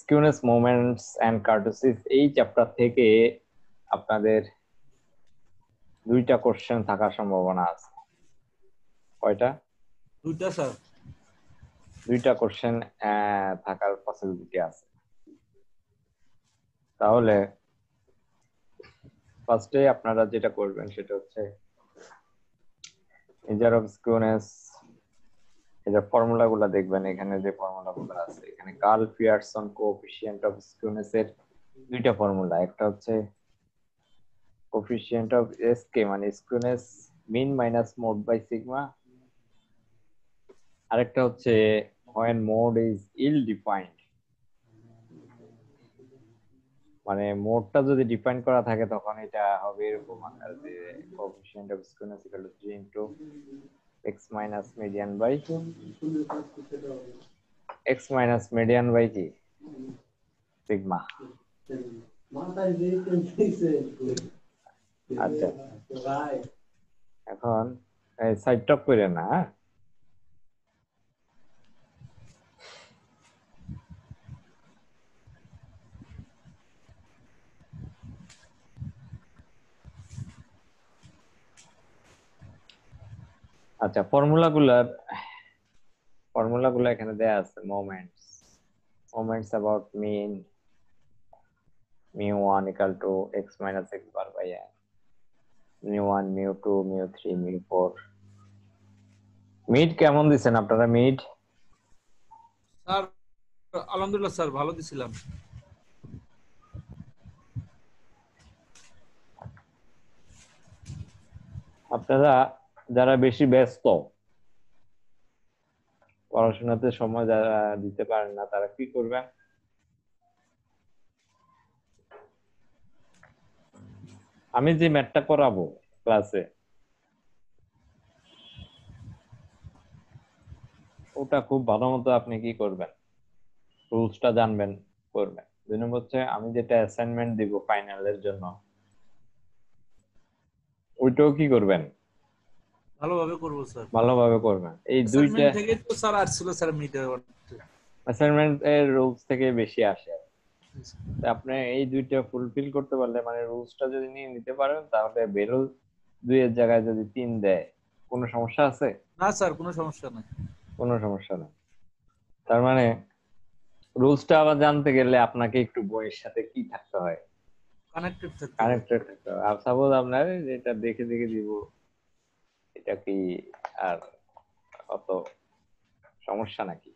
Skewness movements and kurtosis এই chapter থেকে আপনাদের দুইটা কোশ্চেন থাকার সম্ভাবনা আছে কয়টা দুইটা স্যার দুইটা কোশ্চেন থাকার পসিবিলিটি আছে তাহলে ফার্স্টে আপনারা যেটা করবেন সেটা হচ্ছে মেজার অফ স্কিউনেস এটা ফর্মুলা গুলো দেখবেন এখানে যে ফর্মুলা গুলো আছে এখানে Karl Pearson coefficient of skewness এর দুইটা ফর্মুলা একটা হচ্ছে কোফিসিয়েন্ট অফ এস কে মানে skewness mean minus mode by sigma আরেকটা হচ্ছে when mode is ill defined মানে মোডটা যদি ডিফাইন করা থাকে তখন এটা হবে এরকম আকার যে coefficient of skewness equal to 3 into x minus median by x minus median by কি সিগমা আচ্ছা এখন সাইড টপ করে না আচ্ছা ফর্মুলাগুলার ফর্মুলাগুলো এখানে দেয়া আছে moments moments about mean mu one equal to X minus X bar by N mu one mu two mu three mu four মিড কেমন দিছেন আপনারা মিড স্যার আলহামদুলিল্লাহ স্যার ভালো দিছিলাম আপনারা যারা বেশি ব্যস্ত পড়াশোনাতে সময় যারা দিতে পারেন না তারা কি করবেন আমি যে ম্যাটটা করাবো ক্লাসে ওটা খুব ভালো মতো আপনি কি করবেন রুলসটা জানবেন করবেন দুই নম্বর হচ্ছে আমি যেটা অ্যাসাইনমেন্ট দিব ফাইনালের জন্য ওইটাও কি করবেন ভালোভাবে করবো স্যার ভালোভাবে করবেন এই দুইটা থেকে তো স্যার আসছিল স্যার অ্যাসাইনমেন্ট এর রুলস থেকে বেশি আসে আপনি এই দুইটা ফুলফিল করতে পারলে মানে রুলসটা যদি নিয়ে নিতে পারেন তাহলে দুই এর জায়গায় যদি তিন দেয় কোনো সমস্যা আছে না স্যার কোনো সমস্যা নাই কোনো সমস্যা নাই তার মানে রুলসটা আবার জানতে গেলে আপনাকে একটু বইয়ের সাথে কি থাকতে হয় কানেক্টেড থাকতে কানেক্টেড থাকতে হবে আর সাপোজ আপনার এটা দেখে দেখে দিব এটা কি আর অত সমস্যা নাকি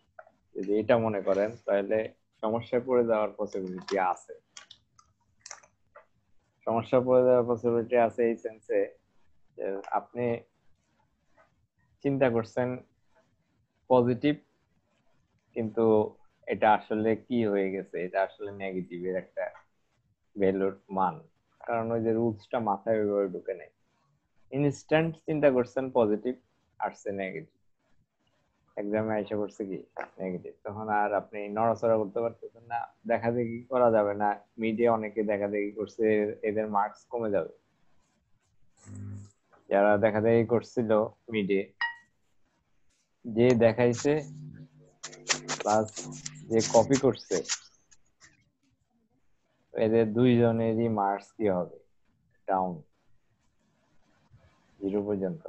যদি এটা মনে করেন তাহলে সমস্যায় পড়ে যাওয়ার পসিবিলিটি আছে সমস্যা পড়ে যাওয়ার পসিবিলিটি আছে এই সেন্সে যে আপনি চিন্তা করছেন পজিটিভ কিন্তু এটা আসলে কি হয়ে গেছে এটা আসলে নেগেটিভের একটা ভ্যালুর মান কারণ ওই যে রুলসটা মাথায় ওইভাবে ঢুকে নেই ইনস্ট্যান্ট চিন্তা করছেন পজিটিভ আসছে নেগেটিভ এক্সামে এসে করছে কি নেগেটিভ তখন আর আপনি নড়াচড়া করতে পারতেছেন না দেখা দেখি করা যাবে না মিডিয়া অনেকে দেখা দেখি করছে এদের মার্কস কমে যাবে যারা দেখা দেখি করছিল মিডে যে দেখাইছে প্লাস যে কপি করছে এদের দুইজনেরই মার্কস কি হবে ডাউন জিরো পর্যন্ত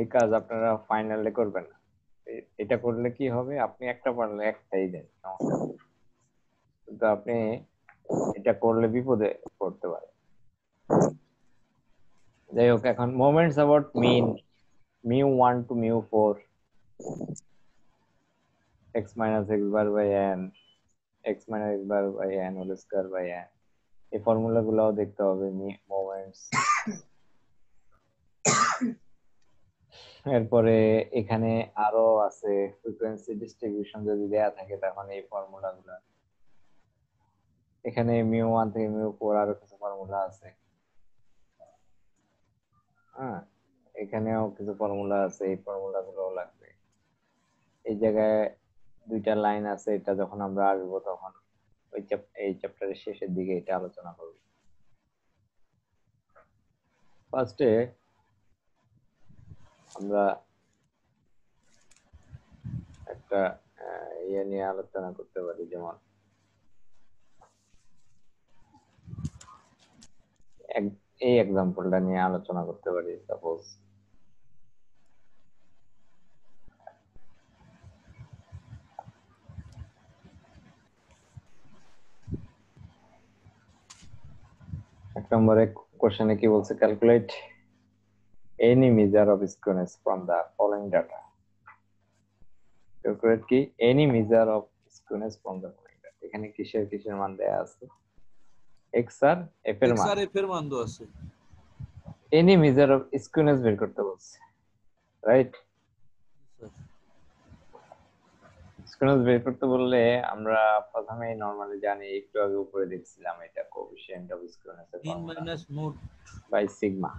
এই কাজ আপনারা ফাইনালে করবেন না এটা করলে কি হবে আপনি একটা পারলে একটাই দেন তো কিন্তু আপনি এটা করলে বিপদে পড়তে পারে যাই হোক এখন moments about mean mu one two mu four X minus X bar by N X minus X bar by N whole square by N এই ফর্মুলা গুলাও দেখতে হবে মোমেন্টস এরপরে এখানে আরো আছে ফ্রিকোয়েন্সি ডিস্ট্রিবিউশন যদি দেয়া থাকে তখন এই ফর্মুলা গুলো এখানে মিউ ওয়ান থেকে মিউ ফোর আরো কিছু ফর্মুলা আছে হ্যাঁ এখানেও কিছু ফর্মুলা আছে এই ফর্মুলা গুলো লাগবে এই জায়গায় দুইটা লাইন আছে এটা যখন আমরা আসব তখন ওই এই চ্যাপ্টারের শেষের দিকে এটা আলোচনা করব ফার্স্টে আমরা একটা ইয়ে নিয়ে আলোচনা করতে পারি যেমন এই এক্সাম্পলটা নিয়ে আলোচনা করতে পারি সাপোজ এক নম্বরে কোশ্চেনে কি বলছে calculate any measure of squareness from the following data. Calculate কি any measure of squareness from the following data. You can কিসের মান দেয়া আছে? x আর f এর মান। x আর f এর মান দেওয়া আছে। any measure of skewness বের করতে বলছে। রাইট? স্কেনস বের করতে বললে আমরা প্রথমেই নরমালি জানি একটু আগে উপরে দেখছিলাম এটা কোএফিসিয়েন্ট অফ স্কেনস এর 3 মোড বাই সিগমা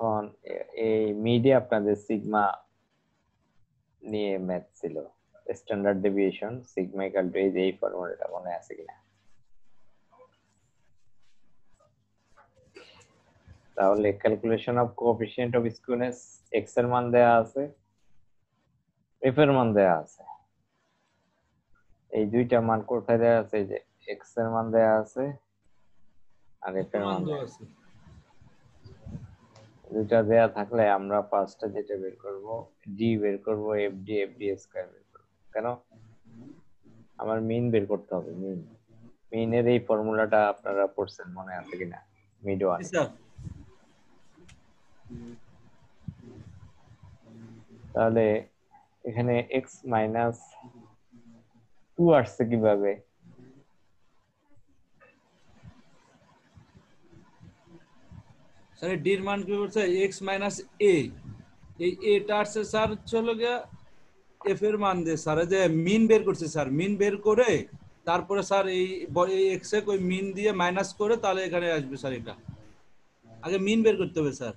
এখন এই মিডিয়া আপনাদের সিগমা নিয়ে ম্যাথ ছিল standard deviation sigma equal to এই যে এই ফর্মুলাটা মনে আছে কিনা তাহলে calculation of coefficient of skewness X এর মান দেয়া আছে এফ এর মান দেয়া আছে এই দুইটা মান কোথায় দেয়া আছে যে এক্স এর মান দেয়া আছে আর এফ এর মান দেয়া আছে দুইটা দেয়া থাকলে আমরা পাঁচটা যেটা বের করব ডি বের করব F D F D square বের করব কেন আমার মিন বের করতে হবে মিন এর এই ফর্মুলাটা আপনারা পড়ছেন মনে আছে কিনা মিড ওয়ান তাহলে এখানে এক্স মাইনাস টু আসছে কিভাবে স্যার ডির মান কি বলছে এক্স মাইনাস এ এই এটা আসছে স্যার চলে গিয়া এফ এর মান দে স্যার যে মিন বের করছে স্যার মিন বের করে তারপরে স্যার এই এক্স এ ওই মিন দিয়ে মাইনাস করে তাহলে এখানে আসবে স্যার এটা আগে মিন বের করতে হবে স্যার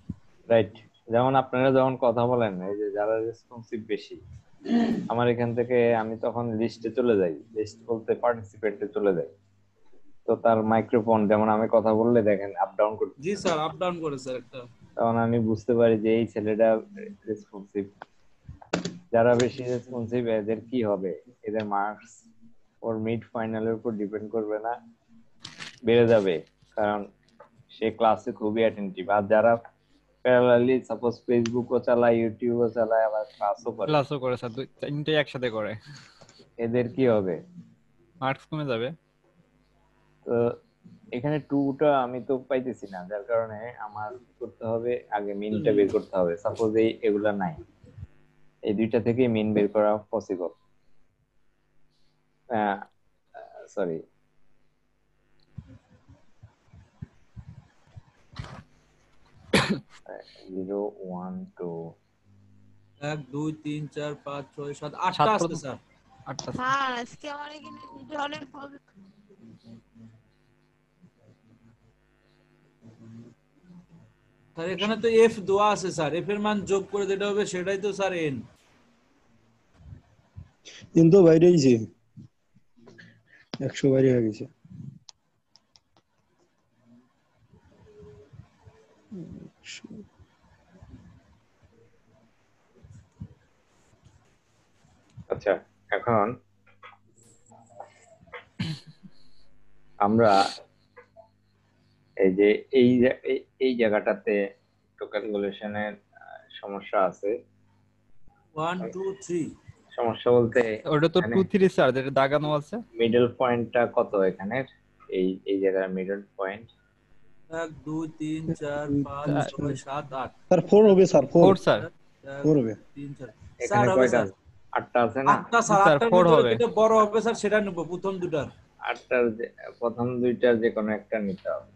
রাইট যেমন আপনারা যখন কথা বলেন এই যে যারা রেসপন্সিভ বেশি আমার এখান থেকে আমি তখন লিস্টে চলে যাই লিস্ট বলতে পার্টিসিপেন্টে চলে যাই তো তার মাইক্রোফোন যেমন আমি কথা বললে দেখেন আপ ডাউন করে জি স্যার আপ ডাউন করে স্যার একটা তখন আমি বুঝতে পারি যে এই ছেলেটা রেসপন্সিভ যারা বেশি রেসপন্সিভ এদের কি হবে এদের মার্কস ওর মিড ফাইনালের উপর ডিপেন্ড করবে না বেড়ে যাবে কারণ সে ক্লাসে খুবই অ্যাটেন্টিভ আর যারা প্যারালালি সাপোজ ফেসবুকও চালায় ইউটিউবও চালায় আবার ক্লাসও করে ক্লাসও করে স্যার দুই তিনটাই একসাথে করে এদের কি হবে মার্কস কমে যাবে তো এখানে টুটা আমি তো পাইতেছি না যার কারণে আমার করতে হবে আগে মিনটা বের করতে হবে সাপোজ এই এগুলা নাই এই দুইটা থেকে মিন বের করা পসিবল সরি ওয়ান টু এক দুই তিন চার পাঁচ ছয় সাত আটটা আছে স্যার আটটা স্যার আজকে আমার এখানে স্যার এখানে তো এফ দোয়া আছে স্যার এফ এর মান যোগ করে দিতে হবে সেটাই তো স্যার এন কিন্তু তো বাইরে হয়েছে একশো বাইরে হয়ে গেছে আচ্ছা এখন আমরা এই যে এই এই জায়গাটাতে টোকেনগুলেশনের সমস্যা আছে 1 2 3 সমস্যা বলতে ওটা তো 2 3 স্যার যেটা দাগানো আছে মিডল পয়েন্টটা কত এখানে এই এই জায়গার মিডল পয়েন্ট 1 2 3 4 5 6 7 8 স্যার 4 হবে স্যার 4 স্যার 4 হবে 3 4 স্যার হবে আটটা আছে না আটটা স্যার আটটার হবে যেটা বড় হবে স্যার সেটা নেব প্রথম দুটার আটটার প্রথম দুইটার যে কোনো একটা নিতে হবে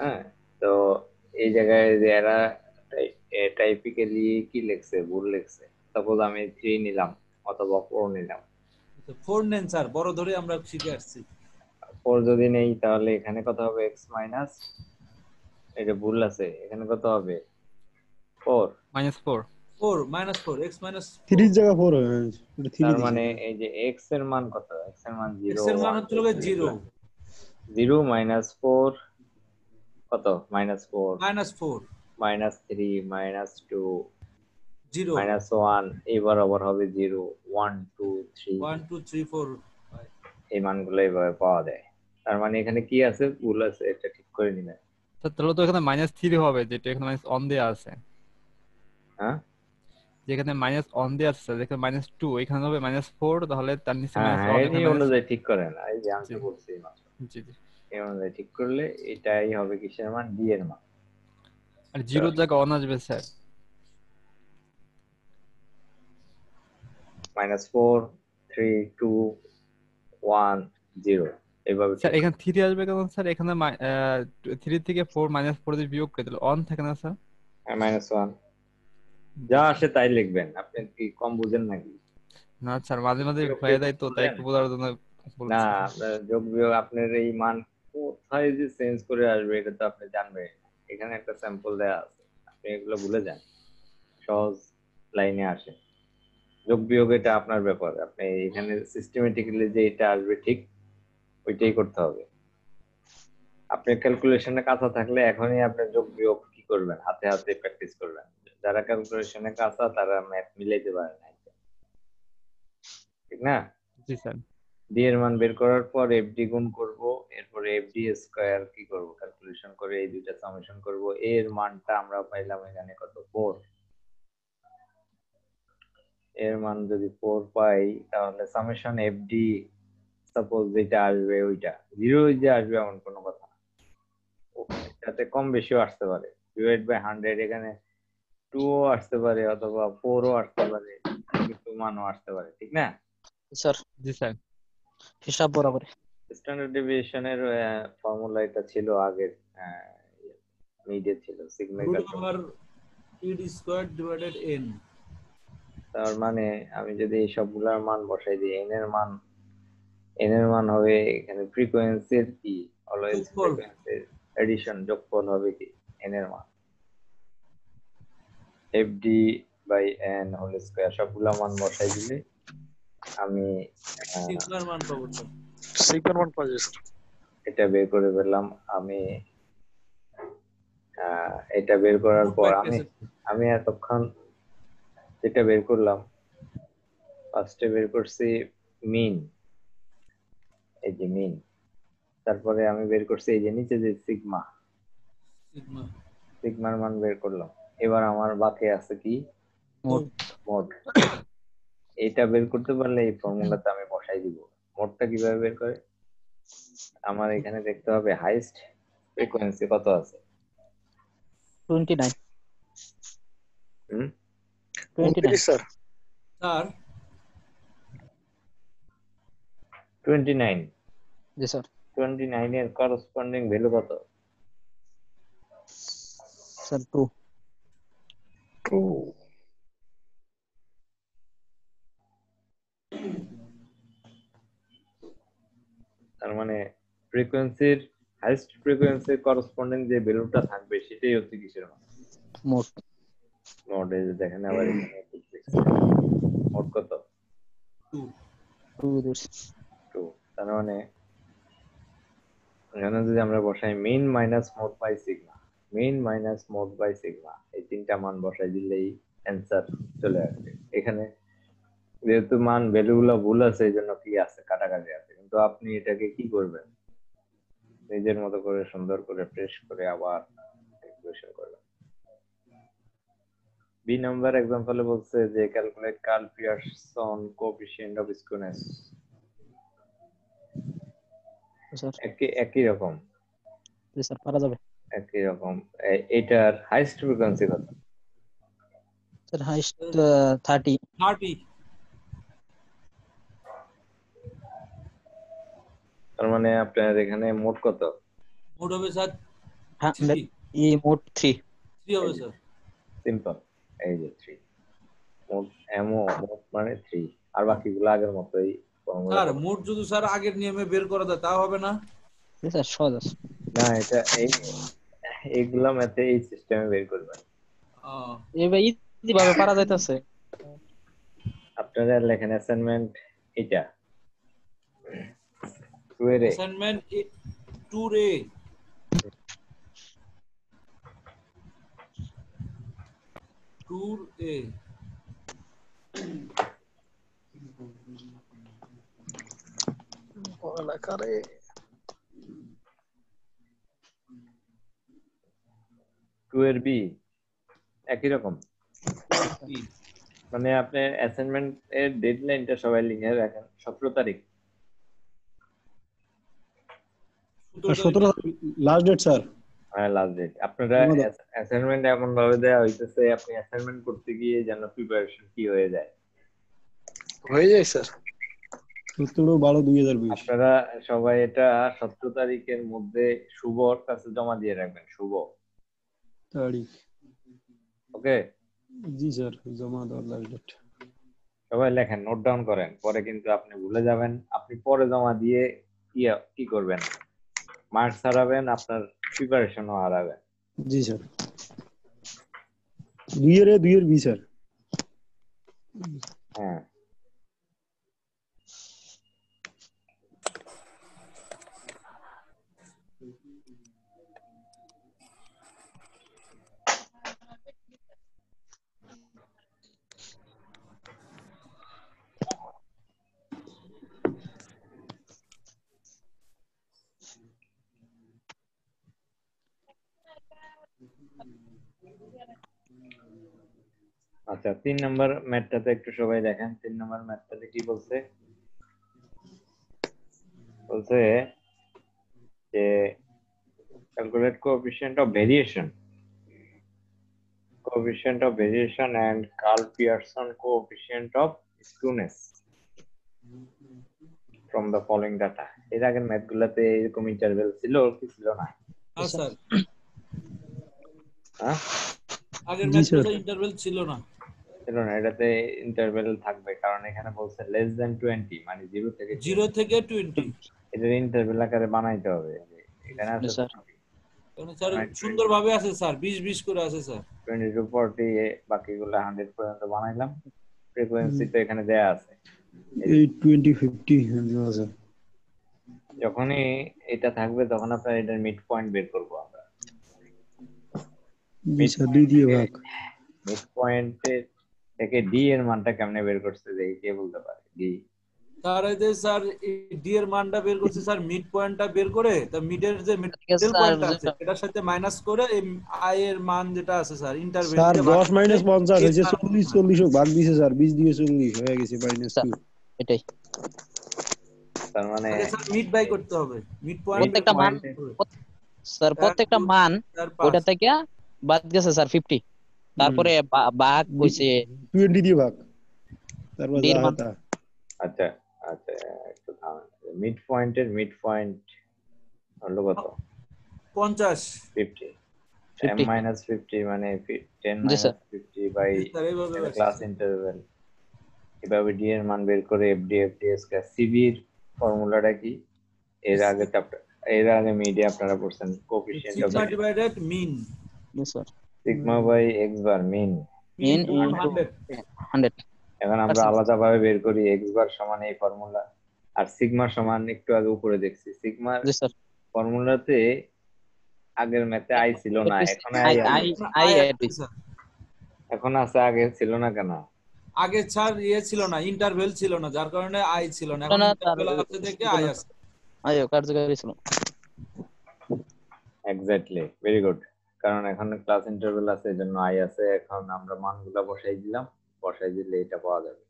হ্যাঁ তো এই জায়গায় যারা টাইপিক্যালি ইয়ে কি লেখছে ভুল লেখছে সাপোজ আমি থ্রি নিলাম অথবা ফোর নিলাম ফোর নেন স্যার বড় ধরে আমরা শিখে আসছি ফোর যদি নেই তাহলে এখানে কত হবে এক্স মাইনাস এটা ভুল আছে এখানে কত হবে four minus four four minus four X minus থ্রির জায়গা ফোর তার মানে এই যে এক্স এর মান কত এক্স এর মান জিরো এক্স এর মান হচ্ছে জিরো জিরো মাইনাস ফোর কত minus four minus four minus three minus two zero minus one এবার আবার হবে zero one two three one two three four এই মানগুলো এইভাবে পাওয়া যায় তার মানে এখানে কি আছে ভুল আছে এটা ঠিক করে নিবে তাহলে তো এখানে মাইনাস থ্রি হবে যেটা এখানে মাইনাস অন দেওয়া আছে হ্যাঁ যেখানে মাইনাস অন দেওয়া আছে যেখানে মাইনাস টু এখানে হবে মাইনাস ফোর তাহলে তার নিচে হ্যাঁ, হ্যাঁ, মাইনাস অন অনুযায়ী ঠিক করে না এই যে আমি বলছি মাত্র জি ঠিক করলে এটাই হবে কিসের মান ডি এর মান আর জিরোর জায়গায় অন আসবে sir minus four three two one zero এইভাবে স্যার এখানে থ্রি আসবে কেন স্যার এখানে থ্রি থেকে ফোর মাইনাস ফোর দিয়ে বিয়োগ করে দিলে অন থাকে না স্যার মাইনাস হ্যাঁ, ওয়ান যা আসে তাই লিখবেন আপনি কি কম বুঝেন নাকি না স্যার মাঝে মাঝে হয়ে যায় তো তাই একটু বোঝার জন্য না আপনার যোগ বিয়োগ আপনার এই মান কোথায় যে চেঞ্জ করে আসবে এটা তো আপনি জানবেন এখানে একটা স্যাম্পল দেয়া আছে আপনি এগুলো ভুলে যান সহজ লাইনে আসে যোগ বিয়োগ এটা আপনার ব্যাপার আপনি এখানে সিস্টেমেটিক্যালি যে এটা আসবে ঠিক ওইটাই করতে হবে আপনি ক্যালকুলেশনে কাঁচা থাকলে এখনই আপনি যোগ বিয়োগ কি করবেন হাতে হাতে প্র্যাকটিস করবেন যারা ক্যালকুলেশনে কাঁচা তারা ম্যাথ মিলাইতে পারে না ঠিক না জি স্যার ডি এর মান বের করার পর এফ ডি গুণ করব এরপরে এফ ডি স্কয়ার কি করব ক্যালকুলেশন করে এই দুইটা সামেশন করব এ এর মানটা আমরা পাইলাম এখানে কত 4 এর মান যদি 4 পাই তাহলে সামেশন এফ ডি সাপোজ যেটা আসবে ওইটা জিরো যে আসবে এমন কোনো কথা না তাতে কম বেশিও আসতে পারে ডিভাইড বাই হান্ড্রেড এখানে টু ও আসতে পারে অথবা ফোর ও আসতে পারে কিছু মানও আসতে পারে ঠিক না স্যার জি স্যার হিসাব বরাবর স্ট্যান্ডার্ড ডেভিয়েশনের ফর্মুলা এটা ছিল আগের মিডিয়া ছিল সিগমা আবার টি স্কয়ার ডিভাইডেড এন তার মানে আমি যদি এই সবগুলোর মান বসাই দিই এন এর মান এন এর মান হবে এখানে ফ্রিকোয়েন্সির কি অলওয়েজ ফ্রিকোয়েন্সির এডিশন যোগফল হবে কি এন এর মান FD by N whole square সবগুলা মান বসাই দিলে আমি সিগমার মান পাবো এটা বের করে পেলাম আমি এটা বের করার পর আমি আমি এতক্ষণ যেটা বের করলাম ফার্স্টে বের করছি মিন এই যে মিন তারপরে আমি বের করছি এই যে নিচে যে সিগমা সিগমার মান বের করলাম এবার আমার বাকি আছে কি মোট মোট এটা বের করতে পারলে এই ফর্মুলাতে আমি বসাই দিব মোটটা কিভাবে বের করে আমার এখানে দেখতে হবে হাইস্ট ফ্রিকোয়েন্সি কত আছে 29 হুম 29 স্যার স্যার 29 জি স্যার 29 এর করসপন্ডিং ভ্যালু কত স্যার 2 2 তার মানে ফ্রিকোয়েন্সির হাইস্ট ফ্রিকোয়েন্সির করসপন্ডিং যে ভ্যালুটা থাকবে সেটাই হচ্ছে কিসের মান মোট মোট এই যে দেখেন আবার মোট কত টু তার মানে এখানে যদি আমরা বসাই mean minus mode by sigma mean minus mode by sigma এই তিনটা মান বসাই দিলেই অ্যান্সার চলে আসবে এখানে যেহেতু মান ভ্যালুগুলো ভুল আছে এই জন্য কি আছে কাটাকাটি আছে তো আপনি এটাকে কি করবেন নিজের মতো করে সুন্দর করে ফ্রেশ করে আবার ক্যালকুলেশন করবেন বি নাম্বার এক্সাম্পলে বলছে যে calculate Karl Pearson coefficient of skewness একই একই রকম স্যার পারা যাবে একই রকম এটার হাইস্ট ফ্রিকোয়েন্সি কত স্যার হাইস্ট 30 30 তার মানে আপনার এখানে মোট কত মোট হবে স্যার এই হ্যাঁ, মোট 3 3 হবে স্যার সিম্পল এই যে 3 মোট এমও মোট মানে 3 আর বাকিগুলো আগের মতই স্যার মোট যদি স্যার আগের নিয়মে বের করা যায় তা হবে না স্যার সহজ আছে না এটা এই এইগুলা মেতে এই সিস্টেমে বের করবেন এবারে ইজি ভাবে পারা যাইতাছে আপনাদের লেখেন অ্যাসাইনমেন্ট এটা 2 রে অ্যাসাইনমেন্ট 2 রে ট্যুর এ পড়ালেখা রে টু বি একই রকম মানে আপনার অ্যাসাইনমেন্ট এর ডেডলাইনটা সবাই লিখে রাখেন সতেরো তারিখ লাস্ট ডেট স্যার হ্যাঁ লাস্ট ডেট আপনারা অ্যাসাইনমেন্ট এমন ভাবে দেওয়া হইতেছে আপনি অ্যাসাইনমেন্ট করতে গিয়ে যেন প্রিপারেশন কি হয়ে যায় হয়ে যায় স্যার বারো দুই হাজার আপনারা সবাই এটা সতেরো তারিখের মধ্যে শুভ কাছে জমা দিয়ে রাখবেন শুভ তারিখ ওকে জি স্যার জমা দেওয়ার ডেট সবাই লেখেন নোট ডাউন করেন পরে কিন্তু আপনি ভুলে যাবেন আপনি পরে জমা দিয়ে কি করবেন মার্কস হারাবেন আপনার প্রিপারেশন ও হারাবেন জি স্যার দুইয়ের দুইয়ের বি স্যার হ্যাঁ আচ্ছা তিন নম্বর ম্যাটটাতে একটু সবাই দেখেন তিন নম্বর ম্যাটটাতে কি বলছে বলছে যে calculate coefficient of variation coefficient of variation and Karl Pearson coefficient of skewness from the following data এর আগের ম্যাথ এরকম ইন্টারভেল ছিল কি ছিল না স্যার হ্যাঁ? আগের ম্যাথ ইন্টারভেল ছিল না ছিল না এটাতে ইন্টারভেল থাকবে কারণ এখানে বলছে লেস দেন টোয়েন্টি মানে জিরো থেকে জিরো থেকে টোয়েন্টি এটার ইন্টারভেল আকারে বানাইতে হবে এখানে মানে আছে স্যার মানে মানে সুন্দরভাবে আছে স্যার বিশ বিশ করে আছে স্যার টোয়েন্টি টু 40 বাকিগুলো হান্ড্রেড পর্যন্ত বানাইলাম ফ্রিকোয়েন্সি তো এখানে দেয়া আছে এই 20 50 যখনই এটা থাকবে তখন আপনার এটার মিড পয়েন্ট বের করবো আমরা মিড আচ্ছা, পয়েন্টের থেকে ডি এর মানটা কেমনে বের করছে দেখি কে বলতে পারে ডি স্যার এই যে স্যার ডি এর মানটা বের করছে স্যার মিড পয়েন্টটা বের করে তা এর যে মিডল পয়েন্ট আছে এটার সাথে মাইনাস করে এই আই এর মান যেটা আছে স্যার ইন্টারভেল স্যার 10 মাইনাস 50 এই যে 40 40 হোক ভাগ দিয়েছে স্যার 20 দিয়ে 40 হয়ে গেছে মাইনাস 2 এটাই তার মানে স্যার মিড বাই করতে হবে মিড পয়েন্ট প্রত্যেকটা মান স্যার প্রত্যেকটা মান ওটা থেকে বাদ গেছে স্যার 50 তারপরে বাঘ কইছে বাঘ তারপর আচ্ছা আচ্ছা একটু থামেন মিড পয়েন্টের মিড পয়েন্ট হলো কত 50 50 মানে বাই ক্লাস করে ফর্মুলাটা কি এর আগে আগে মিডিয়া আপনারা পড়ছেন coefficient sigma by X bar mean mean এখন আমরা আলাদা ভাবে বের করি এক্স বার সমান এই ফর্মুলা আর সিগমা সমান একটু আগে উপরে দেখছি সিগমা ফর্মুলাতে আগের ম্যাথে আই ছিল না এখন আই আই এখন আছে আগে ছিল না কেন আগে ছাড় ইয়ে ছিল না ইন্টারভেল ছিল না যার কারণে আই ছিল না এখন ইন্টারভেল আছে দেখে আই আছে আই কার্যকরী ছিল এক্স্যাক্টলি ভেরি গুড কারণ এখন ক্লাস ইন্টারভেল আছে এজন্য আই আছে এখন আমরা মানগুলা বসাই দিলাম বসাই দিলে এটা পাওয়া যাবে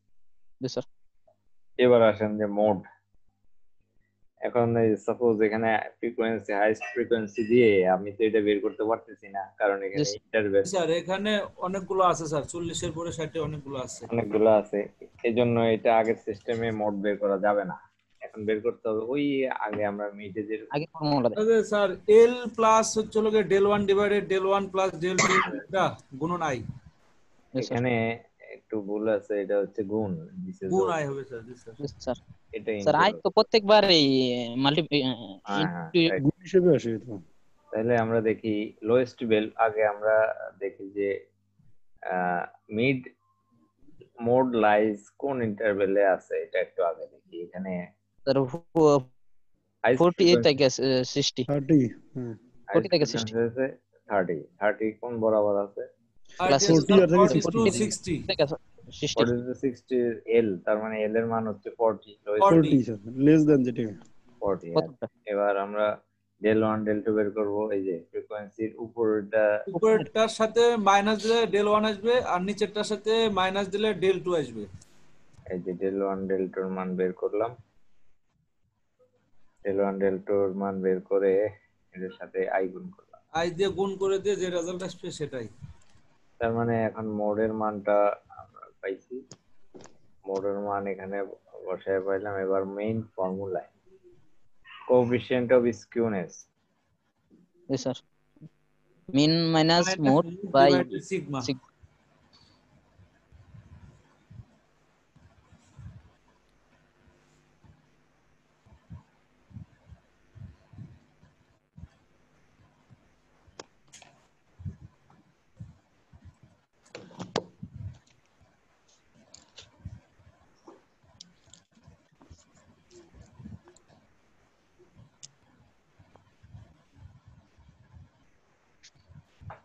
জি স্যার এবার আসেন যে মোড এখন এই সাপোজ এখানে ফ্রিকোয়েন্সি হাইস্ট ফ্রিকোয়েন্সি দিয়ে আমি তো এটা বের করতে পারতেছি না কারণ এখানে ইন্টারভেল স্যার এখানে অনেকগুলো আছে স্যার 40 এর পরে 60 এ অনেকগুলো আছে অনেকগুলো আছে এজন্য এটা আগের সিস্টেমে মোড বের করা যাবে না এখন বের করতে হবে ওই আগে আমরা মিটে যে আগে ফর্মুলা আচ্ছা স্যার এল প্লাস হচ্ছে লগে del 1 divided del 1 plus del 2 এটা গুণন আই এখানে একটু ভুল আছে এটা হচ্ছে গুণ দিস ইজ গুণ আই হবে স্যার দিস স্যার এটা স্যার আই তো প্রত্যেকবার এই মাল্টি ইনটু গুণ হিসেবে আসে তো তাহলে আমরা দেখি লোয়েস্ট বেল আগে আমরা দেখি যে মিড মোড লাইজ কোন ইন্টারভেলে আছে এটা একটু আগে দেখি এখানে থেকে uh, হ্যাঁ। কোন বরাবর আছে এল তার মানে এল এর মান হচ্ছে ফোর্টি ফোর্টি এবার আমরা ডেল ওয়ান ডেল টু বের করবো এই যে ফ্রিকোয়েন্সির উপরটা উপরেরটার সাথে মাইনাস দিলে ডেল ওয়ান আসবে আর নিচেরটার সাথে মাইনাস দিলে ডেল টু আসবে এই যে ডেল ওয়ান ডেল টুর মান বের করলাম ডেল ওয়ান ডেল টুর মান বের করে এদের সাথে আই গুণ করলাম আই দিয়ে গুণ করে দিয়ে যে রেজাল্ট আসবে সেটাই তার মানে এখন মোডের মানটা আমরা পাইছি মোডের মান এখানে বসায় পাইলাম এবার মেইন ফর্মুলায় coefficient of skewness sir mean minus mode by sigma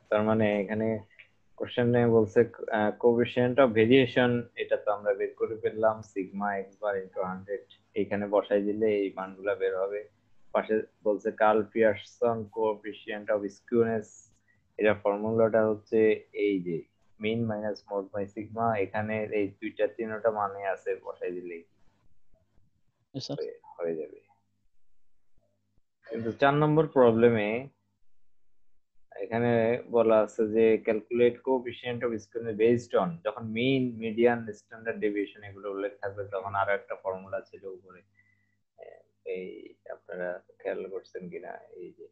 তার মানে এখানে কোশ্চেনে বলছে কোভিশিয়েন্ট অফ ভেরিয়েশন এটা তো আমরা বের করে ফেললাম sigma X bar into hundred এইখানে বসাই দিলে এই মানগুলো বের হবে পাশে বলছে Karl Pearson coefficient of skewness এটা ফর্মুলাটা হচ্ছে এই যে mean minus mode by sigma এখানে এই দুইটা তিনটা মানে আছে বসাই দিলেই হয়ে যাবে কিন্তু চার নম্বর প্রবলেমে এখানে বলা আছে যে calculate coefficient of square based on যখন মিন মিডিয়ান স্ট্যান্ডার্ড ডেভিয়েশন এগুলো উল্লেখ থাকবে তখন আরো একটা ফর্মুলা ছিল উপরে এই আপনারা খেয়াল করছেন কিনা এই যে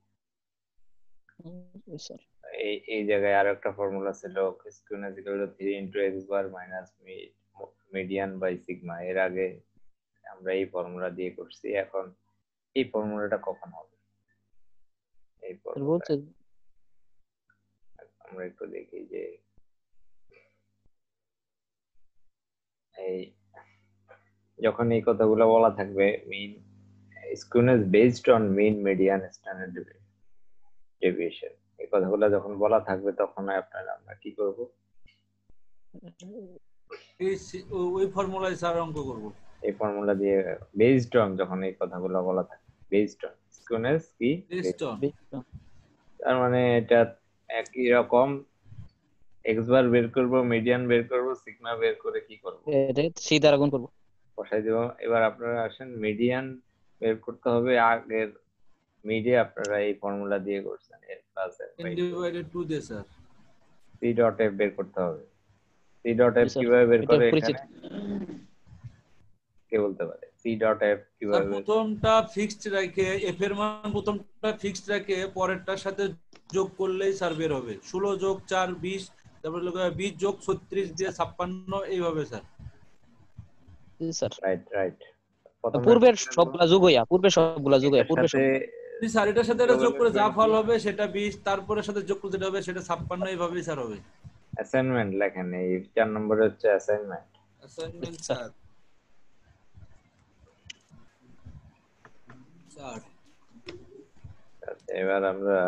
এই এই জায়গায় আরো একটা ফর্মুলা ছিল square equal to 3 into X bar minus median by sigma এর আগে আমরা এই ফর্মুলা দিয়ে করছি এখন এই ফর্মুলাটা কখন হবে এই ফর্মুলা আমরা একটু দেখি যে এই যখন এই কথাগুলো বলা থাকবে mean is based on mean median standard deviation এই কথাগুলো যখন বলা থাকবে তখন আপনারা আমরা কি করব ওই ফর্মুলায় স্যার অঙ্ক করব এই ফর্মুলা দিয়ে বেসড অন যখন এই কথাগুলো বলা থাকবে বেসড অন স্কুনেস কি বেসড অন তার মানে এটা একই রকম এক্স বার বের করব মিডিয়ান বের করব সিগমা বের করে কি করব এটা সি দ্বারা গুণ করব বসাই দেব এবার আপনারা আসেন মিডিয়ান বের করতে হবে আগের মিডিয়া আপনারা এই ফর্মুলা দিয়ে করছেন এর প্লাস এর divided to the sir C dot F বের করতে হবে সি ডট এফ কিভাবে বের করে এখানে কে বলতে পারে প্রথমটা ফিক্সড রাখে এফ এর মান প্রথমটা ফিক্সড রাখে পরেরটার সাথে যোগ করলেই স্যার বের হবে ষোলো যোগ চার বিশ তারপরে বিশ যোগ ছত্রিশ দিয়ে ছাপ্পান্ন এইভাবে স্যার রাইট রাইট পূর্বের সবগুলা যোগ হইয়া পূর্বের সবগুলা যোগ হইয়া পূর্বের স্যার এটার সাথে এটা যোগ করে যা ফল হবে সেটা 20 তারপরে সাথে যোগ যেটা হবে সেটা ছাপ্পান্ন এইভাবেই স্যার হবে অ্যাসাইনমেন্ট লেখেন এই চার নম্বরে হচ্ছে অ্যাসাইনমেন্ট অ্যাসাইনমেন্ট স্যার এবার আমরা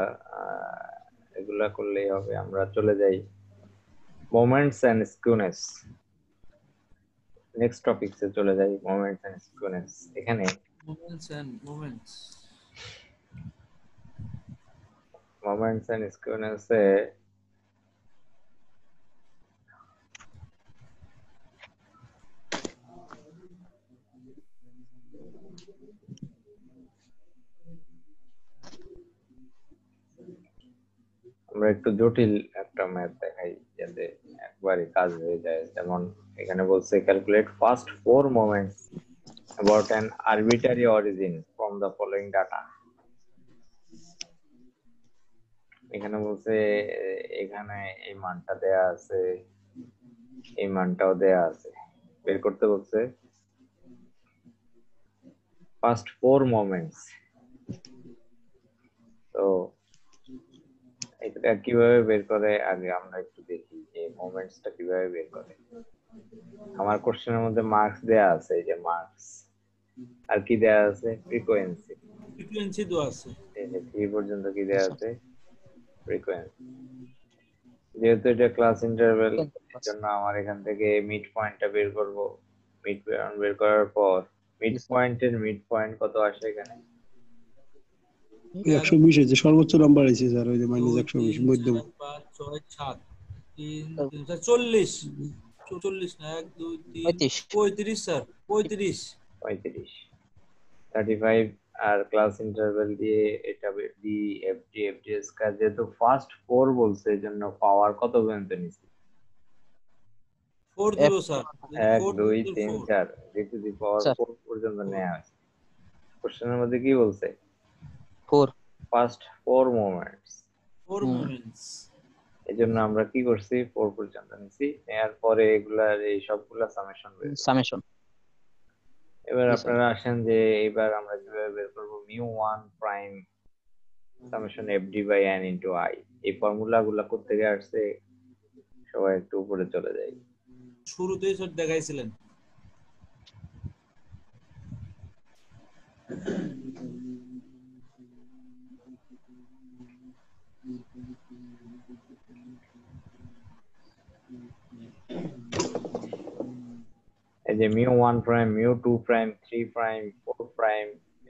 এগুলা করলেই হবে আমরা চলে যাই মোমেন্টস এন্ড স্কিউনেস নেক্সট টপিকসে চলে যাই মোমেন্টস এন্ড স্কিউনেস এখানে moments and moments moments and স্কিউনেসে আমরা একটু জটিল একটা ম্যাথ দেখাই যাতে একবারই কাজ হয়ে যায় যেমন এখানে বলছে calculate first four moments about an arbitrary origin from the following data এখানে বলছে এখানে এই মানটা দেয়া আছে এই মানটাও দেয়া আছে বের করতে বলছে ফার্স্ট ফোর মোমেন্টস তো এটা কিভাবে বের করে আগে আমরা একটু দেখি যে মোমেন্টসটা কিভাবে বের করে আমার কোশ্চেনের মধ্যে মার্কস দেয়া আছে এই যে মার্কস আর কি দেয়া আছে ফ্রিকোয়েন্সি ফ্রিকোয়েন্সি দেয়া আছে এই পর্যন্ত কি দেয়া আছে ফ্রিকোয়েন্সি যেহেতু এটা ক্লাস ইন্টারভেল এর জন্য আমার এখান থেকে মিড পয়েন্টটা বের করব মিড পয়েন্ট বের করার পর মিড পয়েন্টের মিড পয়েন্ট কত আসে এখানে একশো বিশ হয়েছে সর্বোচ্চ নাম্বার আছে স্যার ওই যে মাইনাস একশো বিশ মধ্যম চল্লিশ চল্লিশ না এক দুই তিন পঁয়ত্রিশ স্যার পঁয়ত্রিশ পঁয়ত্রিশ থার্টি ফাইভ আর ক্লাস ইন্টারভেল দিয়ে এটা D F D F D S কাজ যেহেতু ফার্স্ট ফোর বলছে এই জন্য পাওয়ার কত পর্যন্ত নিচ্ছে এক দুই তিন চার পাওয়ার ফোর পর্যন্ত নেওয়া হয়েছে কোশ্চেনের মধ্যে কি বলছে four first four moments four moments এজন্য আমরা কি করছি ফোর পর্যন্ত নিছি নেয়ার পরে এগুলার এই সবগুলা সামেশন সামেশন এবার আপনারা আসেন যে এবার আমরা কিভাবে বের করব mu one prime summation F D by N into I এই ফর্মুলা গুলা করতে গিয়ে আসছে সবাই একটু উপরে চলে যায় শুরুতেই সব দেখাইছিলেন যে mu one prime mu two prime three prime four prime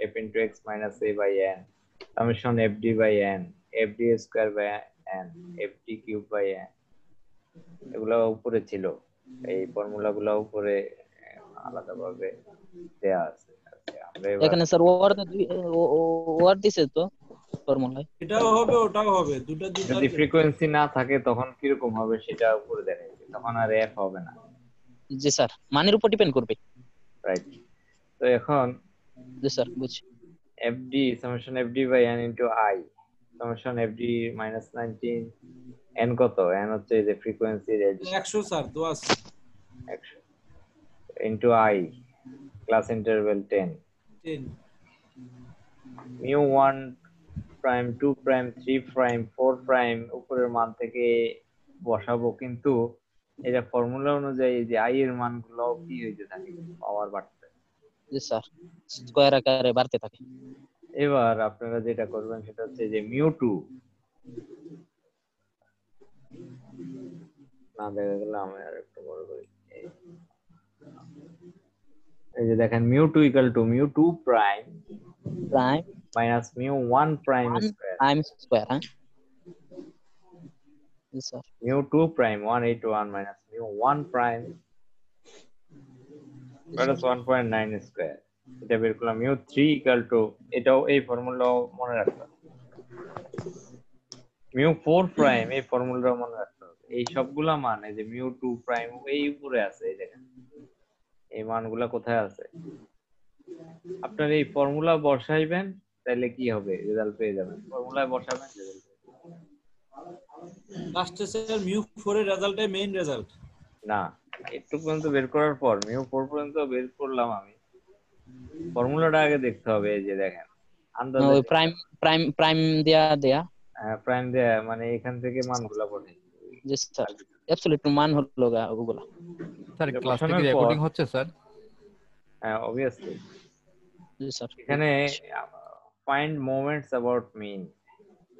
F into X minus A by N summation F D by N F D square by N F D cube by N এগুলো উপরে ছিল এই formula গুলা উপরে আলাদা ভাবে দেয়া আছে আচ্ছা, এখানে স্যার ওয়ার ওয়ার দিছে তো ফর্মুলা এটাও হবে ওটাও হবে দুটো দুটো যদি ফ্রিকোয়েন্সি না থাকে তখন কি রকম হবে সেটা উপরে দেখাই তখন আর এফ হবে না জি স্যার মানের উপর ডিপেন্ড করবে রাইট তো এখন জি স্যার বুঝছি FD summation FD by N into I summation FD minus 19 N কত এন হচ্ছে যে ফ্রিকোয়েন্সি রেঞ্জ 100 স্যার দোয়া 100 into I class interval 10 10 mu 1 prime 2 prime 3 prime 4 prime উপরের মান থেকে বসাবো কিন্তু এটা ফর্মুলা অনুযায়ী যে আই এর মান গুলো কি হইতে থাকে পাওয়ার বাড়তে জি স্যার স্কয়ার আকারে বাড়তে থাকে এবার আপনারা যেটা করবেন সেটা হচ্ছে যে মিউ টু না দেখা গেল আমি আর একটু বড় করি এই যে দেখেন mu two equal to mu two prime prime minus mu one prime square prime square হ্যাঁ Yes, sir. Mu 2 prime 181 minus mu 1 prime. That is 1.9 square. এটা বের করলাম মিউ থ্রি ইকাল টু এটাও এই ফর্মুলা মনে রাখতে হবে মিউ ফোর প্রাইম এই ফর্মুলাটাও মনে রাখতে হবে এই সবগুলা মান এই যে মিউ টু প্রাইম এই উপরে আছে এই দেখেন এই মানগুলা কোথায় আছে আপনার এই ফর্মুলা বসাইবেন তাহলে কি হবে রেজাল্ট পেয়ে যাবেন ফর্মুলায় বসাবেন রেজাল্ট লাস্ট স্যার মিউ 4 এর রেজাল্টটাই মেইন রেজাল্ট না একটু পর্যন্ত বের করার পর মিউ 4 পর্যন্ত বের করলাম আমি ফর্মুলাটা আগে দেখতে হবে এই যে দেখেন আন্দাজ ওই প্রাইম প্রাইম প্রাইম দেয়া দেয়া হ্যাঁ প্রাইম দেয়া মানে এখান থেকে মানগুলা পড়ে জি স্যার অ্যাবসলিউট মান হলো ওগুলো স্যার ক্লাস থেকে রেকর্ডিং হচ্ছে স্যার হ্যাঁ অবভিয়াসলি জি স্যার এখানে find moments about mean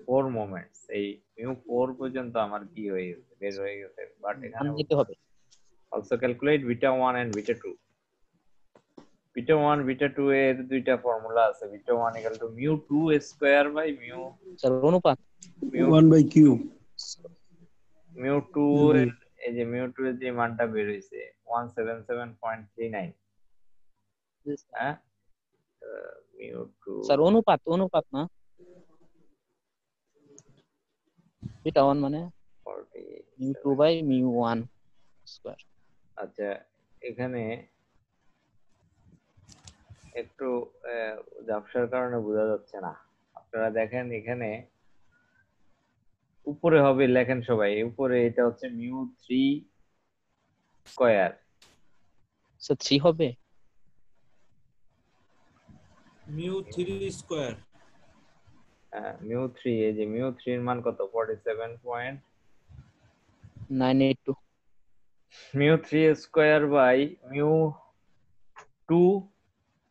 four moments এই মিউ ফোর পর্যন্ত আমার কি হয়ে গেছে বের হয়ে গেছে বাট এখানে যেতে হবে also calculate beta one and beta two beta one beta two এর দুইটা ফর্মুলা আছে beta one equal to mu two square by mu sir অনুপাত mu one by Q mu two এই যে মিউ টু এর যে মানটা বের হয়েছে one seven seven point three nine হ্যাঁ মিউ টু স্যার অনুপাত অনুপাত না বিটা ওয়ান মানে mu two by mu one square আচ্ছা এখানে একটু ঝাপসার কারণে বোঝা যাচ্ছে না আপনারা দেখেন এখানে উপরে হবে লেখেন সবাই উপরে এটা হচ্ছে মিউ থ্রি স্কোয়ার স্কয়ার আচ্ছা, থ্রি হবে mu three square mu three এই যে মিউ থ্রি এর মান কত forty seven point nine eight two mu three square by mu two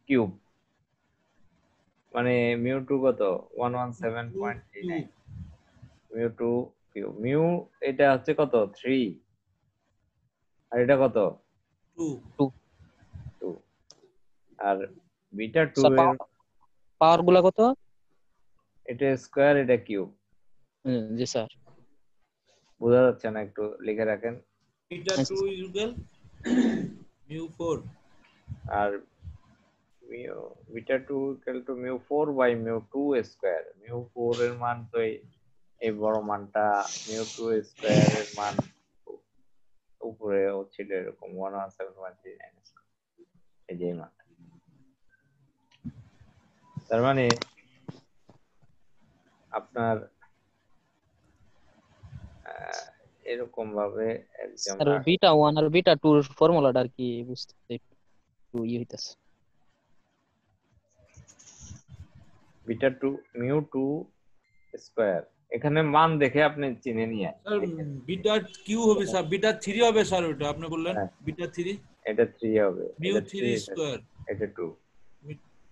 cube মানে মিউ টু কত one one seven point three nine mu two cube mu এটা হচ্ছে কত থ্রি আর এটা কত টু টু আর বিটা টু পাওয়ার গুলা কত এটা স্কোয়ার এটা কিউব জি স্যার বোঝা যাচ্ছে না একটু লিখে রাখেন এটা 2 ইকুয়াল মিউ 4 আর mu beta 2 equal to mu 4 by mu 2 square mu 4 এর মান তো এই এই বড় মানটা মিউ 2 স্কয়ার এর মান উপরে হচ্ছে এরকম 1.7139 এই যে মান তার মানে আপনার এরকম ভাবে একদম আর বিটা 1 আর বিটা 2 এর ফর্মুলাটা আর কি বুঝতে একটু ই ইয়ে হইতাছে বিটা 2 মিউ 2 স্কয়ার এখানে মান দেখে আপনি চিনে নিয়ে স্যার বিটা কিউ হবে স্যার বিটা 3 হবে স্যার ওটা আপনি বললেন হ্যাঁ। বিটা 3 এটা 3 হবে মিউ 3 স্কয়ার এটা 2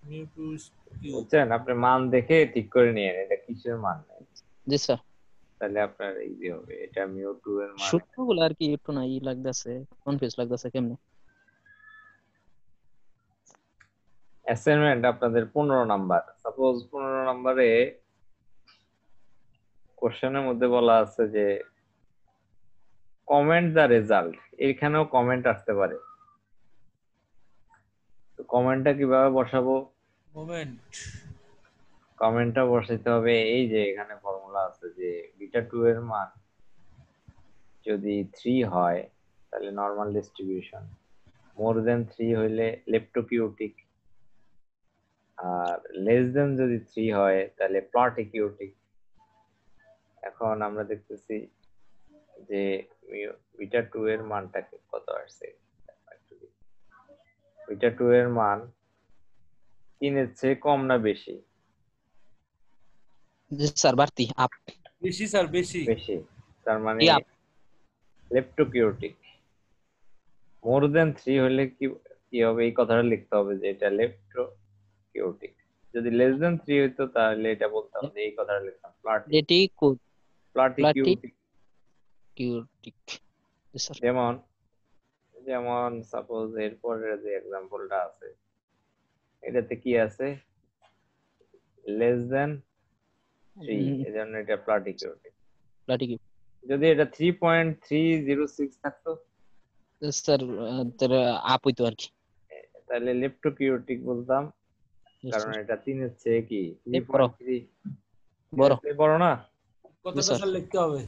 বুঝছেন আপনি মান দেখে ঠিক করে এটা কিসের মান জি স্যার তাহলে আপনার হবে এটা এর মান সূত্রগুলো আর কি একটু না ই কনফিউজ কেমনে অ্যাসাইনমেন্ট আপনাদের 15 নাম্বার সাপোজ 15 নম্বরে কোশ্চেনের মধ্যে বলা আছে যে কমেন্ট দা রেজাল্ট এখানেও কমেন্ট আসতে পারে কমেন্টটা কিভাবে বসাবো মোমেন্ট কমেন্টটা বসাইতে হবে এই যে এখানে ফর্মুলা আছে যে বিটা 2 এর মান যদি 3 হয় তাহলে নরমাল ডিস্ট্রিবিউশন মোর দেন 3 হইলে লেপটোকিওটিক আর লেস দেন যদি 3 হয় তাহলে প্লটিকিউটিক এখন আমরা দেখতেছি যে বিটা 2 এর মানটা কত আসছে ওইটা টু এর মান এর চেয়ে কম না বেশি জি স্যার বাড়তি আপ বেশি স্যার বেশি বেশি তার মানে মোর দেন থ্রি হলে কি কি হবে এই কথাটা লিখতে হবে যে এটা লেপটোকিওটিক যদি লেস দেন থ্রি হইতো তাহলে এটা বলতে হবে এই কথাটা লিখতাম যেমন যেমন সাপোজ এরপরের যে এক্সাম্পলটা আছে এটাতে কি আছে লেস দেন থ্রি এজন্য এটা প্লাটিকিউটিভ প্লাটিকিউটিভ যদি এটা three point three zero six থাকতো স্যার তাহলে আপ হইতো আর কি তাহলে লেপ্টোকিউটিক বলতাম কারণ এটা তিনের চেয়ে কি বড় বড় না কত কতটা লিখতে হবে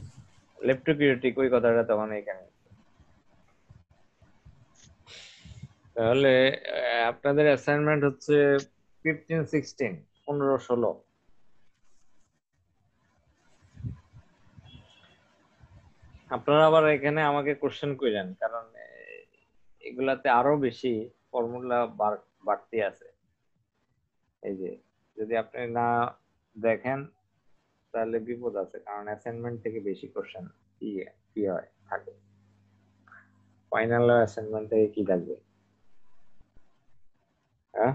লেপ্টোকিউটিক ওই কথাটা তখন এখানে তাহলে আপনাদের অ্যাসাইনমেন্ট হচ্ছে ফিফটিন সিক্সটিন পনেরো ষোলো আপনারা আবার এখানে আমাকে কোশ্চেন করেন কারণ এগুলাতে আরো বেশি ফর্মুলা বাড়তি আছে এই যে যদি আপনি না দেখেন তাহলে বিপদ আছে কারণ অ্যাসাইনমেন্ট থেকে বেশি কোশ্চেন কি কি হয় থাকে ফাইনাল অ্যাসাইনমেন্ট থেকে কি থাকবে হ্যাঁ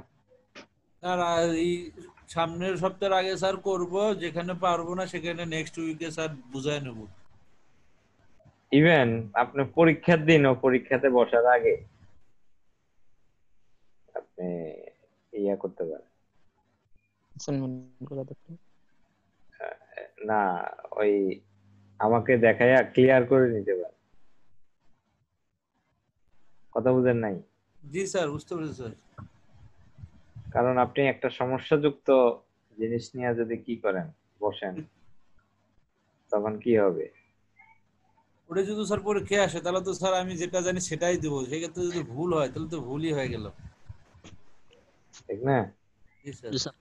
স্যার এই সামনের সপ্তাহের আগে স্যার করব যেখানে পারবো না সেখানে নেক্সট উইকে স্যার বুঝাই নেব ইভেন আপনি পরীক্ষার দিন ও পরীক্ষাতে বসার আগে আপনি ইয়া করতে পারেন না ওই আমাকে দেখাইয়া ক্লিয়ার করে নিতে পারে কথা বুঝেন নাই জি স্যার বুঝতে পেরেছি স্যার কারণ আপনি একটা সমস্যাযুক্ত জিনিস নিয়ে যদি কি করেন বসেন তখন কি হবে ওটা যদি স্যার পরীক্ষা আসে তাহলে তো স্যার আমি যেটা জানি সেটাই দেবো সেক্ষেত্রে যদি ভুল হয় তাহলে তো ভুলই হয়ে গেল ঠিক না স্যার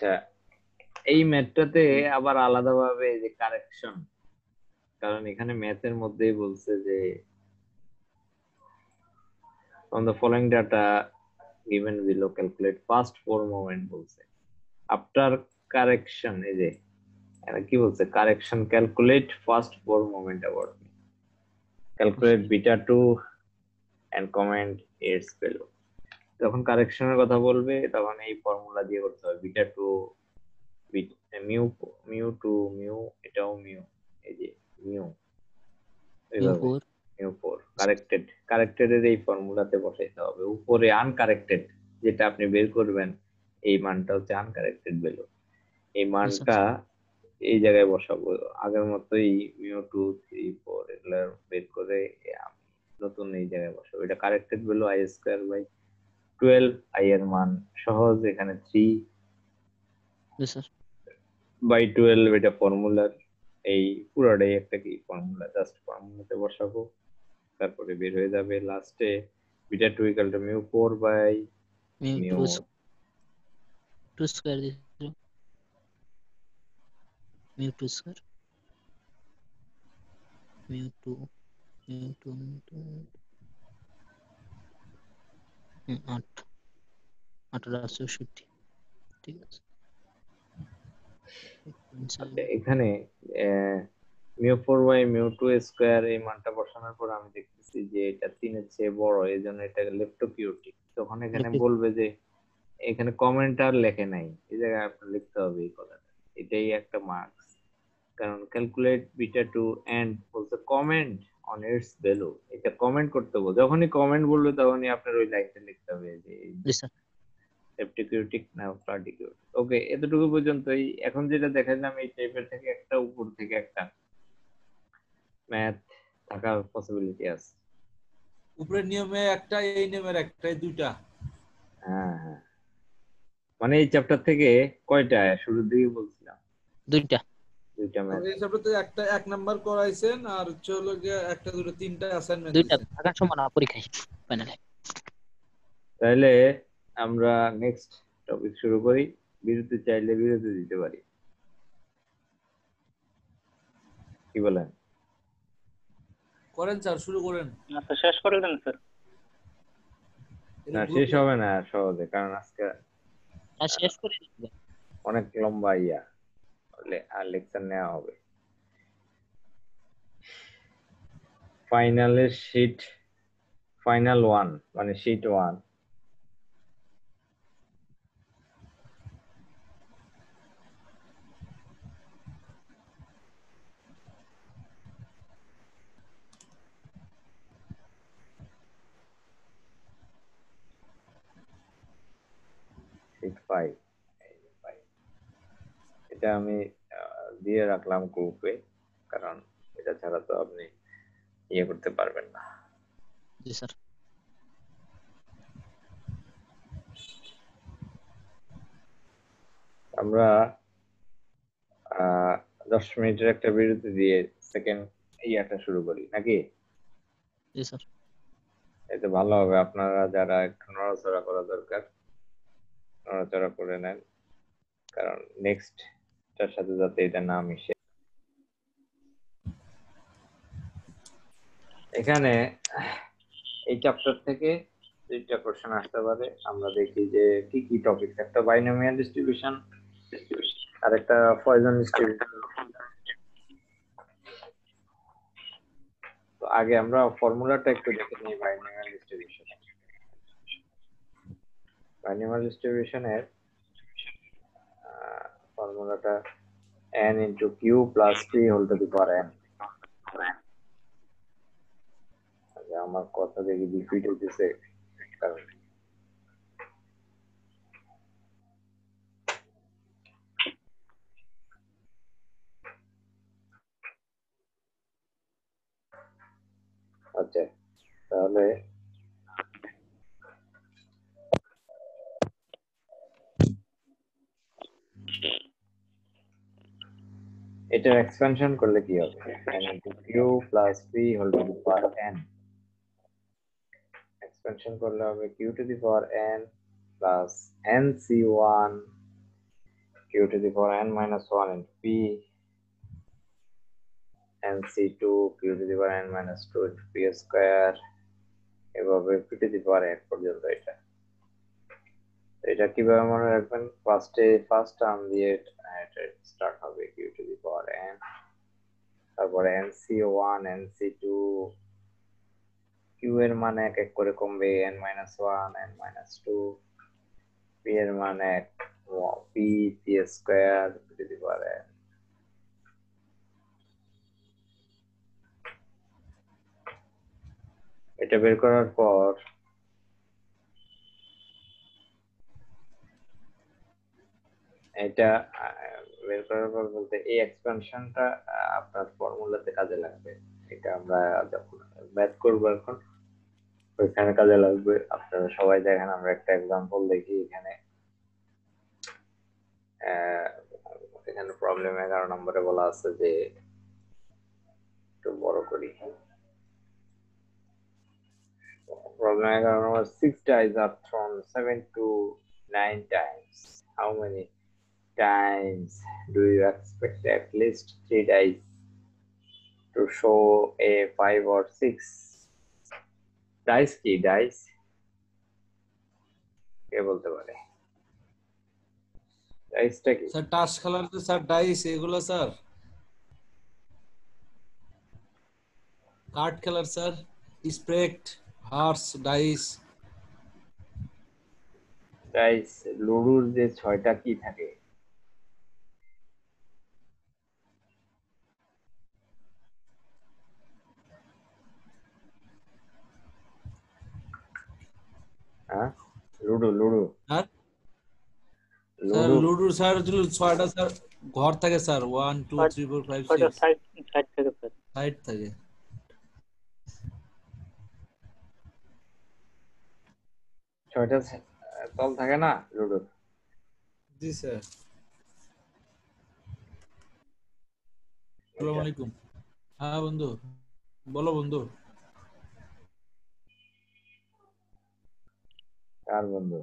আচ্ছা এই ম্যাথটাতে আবার আলাদাভাবে যে কারেকশন কারণ এখানে ম্যাথের মধ্যেই বলছে যে on the following data given below calculate first four moment বলছে আফটার কারেকশন এই যে কি বলছে correction calculate first four moment award calculate beta two and comment এর স্পেলো যখন কারেকশনের কথা বলবে তখন এই ফর্মুলা দিয়ে করতে হবে beta two mu mu two mu এটাও মিউ এই যে mu mu four corrected corrected এর এই ফর্মুলাতে বসাইতে হবে উপরে আনকারেক্টেড যেটা আপনি বের করবেন এই মানটা হচ্ছে আনকারেক্টেড ভ্যালু এই আচ্ছা, মানটা আচ্ছা। এই জায়গায় বসাবো আগের মতোই মিউ টু থ্রি ফোর এগুলো বের করে আমি নতুন এই জায়গায় বসাবো এটা corrected value I square by twelve I এর মান সহজ এখানে থ্রি বাই টুয়েলভ এটা ফর্মুলার এই পুরোটাই একটা কি ফর্মুলা জাস্ট ফর্মুলাতে বসাবো তারপরে বের হয়ে যাবে লাস্টে beta 2 equal to mu four by mu square square mu 2 square mu 2 mu 2 mu 2 আট আঠারো চৌষট্টি ঠিক আছে আচ্ছা, এখানে mu four by mu two square এই মানটা বসানোর পর আমি দেখতেছি যে এটা তিনের চেয়ে বড় এই জন্য এটা লেপ্টোপিওটিক তখন এখানে বলবে যে এখানে কমেন্ট আর লেখে নাই এই জায়গায় আপনার লিখতে হবে এই কথাটা এটাই একটা মার্কস কারণ ক্যালকুলেট বিটা টু এন্ড বলছে কমেন্ট অন ইটস এটা কমেন্ট করতে যখনই কমেন্ট তখনই আপনার ওই লাইনটা লিখতে হবে যে না ওকে এতটুকু এখন যেটা এই টাইপের থেকে একটা উপর থেকে একটা ম্যাথ থাকার পসিবিলিটি আছে উপরের নিয়মে একটা এই নিয়মের একটা দুইটা হ্যাঁ হ্যাঁ মানে এই চ্যাপ্টার থেকে কয়টা শুরু দিয়ে বলছিলাম দুইটা দুইটা ম্যাচ হিসাবে তো একটা এক নাম্বার করাইছেন আর হচ্ছে হলো যে একটা দুটো তিনটা অ্যাসাইনমেন্ট দুইটা না ফাইনালে তাহলে আমরা নেক্সট টপিক শুরু করি বিরতি চাইলে বিরতি দিতে পারি কি বলেন করেন স্যার শুরু করেন আচ্ছা শেষ করে দেন স্যার না শেষ হবে না সহজে কারণ আজকে শেষ করে অনেক লম্বা ইয়া ইলেকশন নেওয়া হবে ফাইনালের শীট ফাইনাল ওয়ান মানে শীট ওয়ান Five. এটা আমি দিয়ে রাখলাম গ্রুপে কারণ এটা ছাড়া তো আপনি ইয়ে করতে পারবেন না জি স্যার আমরা দশ মিনিটের একটা বিরতি দিয়ে সেকেন্ড ইয়াটা শুরু করি নাকি জি স্যার এতে ভালো হবে আপনারা যারা একটু নড়াচড়া করা দরকার নড়াচড়া করে নেন কারণ নেক্সট জিনিসটার সাথে যাতে এটা না মিশে এখানে এই চ্যাপ্টার থেকে দুইটা কোশ্চেন আসতে পারে আমরা দেখি যে কি কি টপিক একটা বাইনোমিয়াল ডিস্ট্রিবিউশন আর একটা পয়জন ডিস্ট্রিবিউশন তো আগে আমরা ফর্মুলাটা একটু দেখে নিই বাইনোমিয়াল ডিস্ট্রিবিউশন বাইনোমিয়াল ডিস্ট্রিবিউশনের গণটা n * q + 3 whole to the power মানে আমরা কথা দেখি ডিফিট হইতেছে কারণ আচ্ছা তাহলে এটার এক্সপেনশন করলে কি হবে n into q plus p whole to the power n expansion করলে হবে q to the power n plus nc1 q to the power n minus 1 into p nc2 q to the power n minus 2 into p square এভাবে p to the power n পর্যন্ত এটা এটা কিভাবে মনে রাখবেন ফার্স্টে ফার্স্ট টার্ম দিয়ে start হবে Q to the power n তারপরে n c one n c two q এর মান এক এক করে কমবে N minus one N minus two এর মান এক p P square to the power N এটা বের করার পর এটা বের করার পর বলতে এই এক্সপ্যানশনটা আপনার ফর্মুলাতে কাজে লাগবে এটা আমরা যখন ম্যাথ করবো এখন ওইখানে কাজে লাগবে আপনারা সবাই দেখেন আমরা একটা এক্সাম্পল দেখি এখানে এখানে প্রবলেম এগারো নম্বরে বলা আছে যে একটু বড় করি প্রবলেম এগারো নম্বর six dice are thrown seven two nine times how many times do you expect at least three dice to show a five or six dice কি dice কে বলতে পারে ডাইসটা কি স্যার টাস খেলার তো স্যার ডাইস এগুলো স্যার কার্ড খেলার স্যার স্প্রেক্ট হার্স ডাইস ডাইস লুডুর যে ছয়টা কি থাকে হ্যাঁ লুডো হ্যাঁ? স্যার স্যার লুডো স্যার যদি ছয়টা স্যার ঘর থাকে sir one two three four five six side থাকে স্যার সাইড থাকে ছয়টা তল থাকে না লুডোর জি স্যার আসসালামু আলাইকুম হ্যাঁ বন্ধু বলো বন্ধু I remember.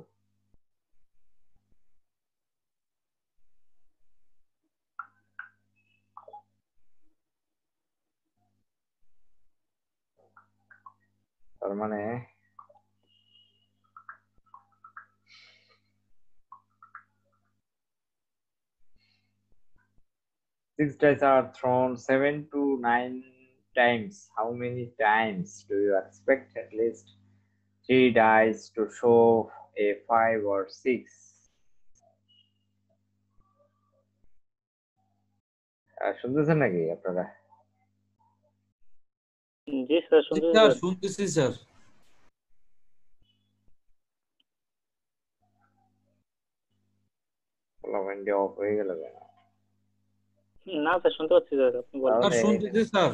তার মানে six dice are thrown seven to nine times how many times do you expect at least three dice to show a five or six. শুনতেছেন নাকি আপনারা জি স্যার স্যার শুনতেছি স্যার অফ হয়ে গেল না স্যার শুনতে পাচ্ছি স্যার আপনি sir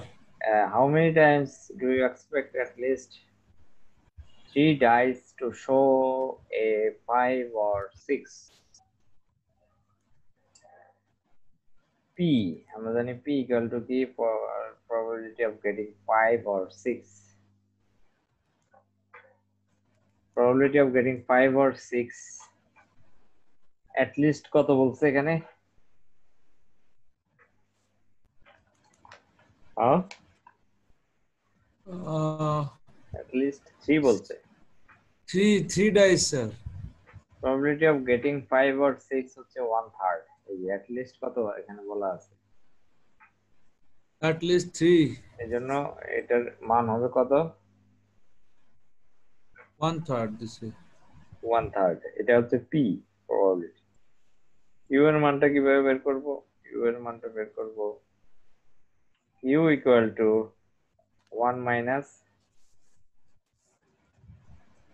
how many times do expect at least three dice to show a five or six. P, আমরা জানি P equal to কি probability of getting five or six. Probability of getting five or six. At least কত বলছে এখানে? Uh, at least three will say. three three dice, sir. Probability of getting five or six হচ্ছে one third. এই at least কত এখানে বলা আছে? At least three. এই জন্য এটার মান হবে কত? One third this is. One third. এটা হচ্ছে p probability. u এর মানটা কিভাবে বের করব? u এর মানটা বের করব u equal to 1 minus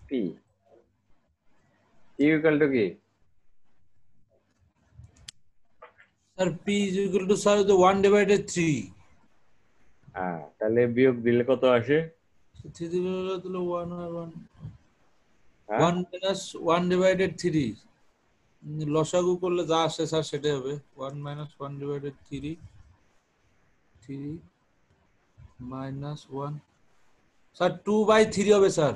T U equal to কি sir P is equal to sir the 1 divided 3 হ্যাঁ তাহলে বিয়োগ দিলে কত আসে 3 দিলে তাহলে 1 আর 1 1 মাইনাস 1 ডিভাইডেড 3 লসাগু করলে যা আসে স্যার সেটাই হবে 1 minus 1 divided 3 3 minus 1 sir 2 by 3 হবে স্যার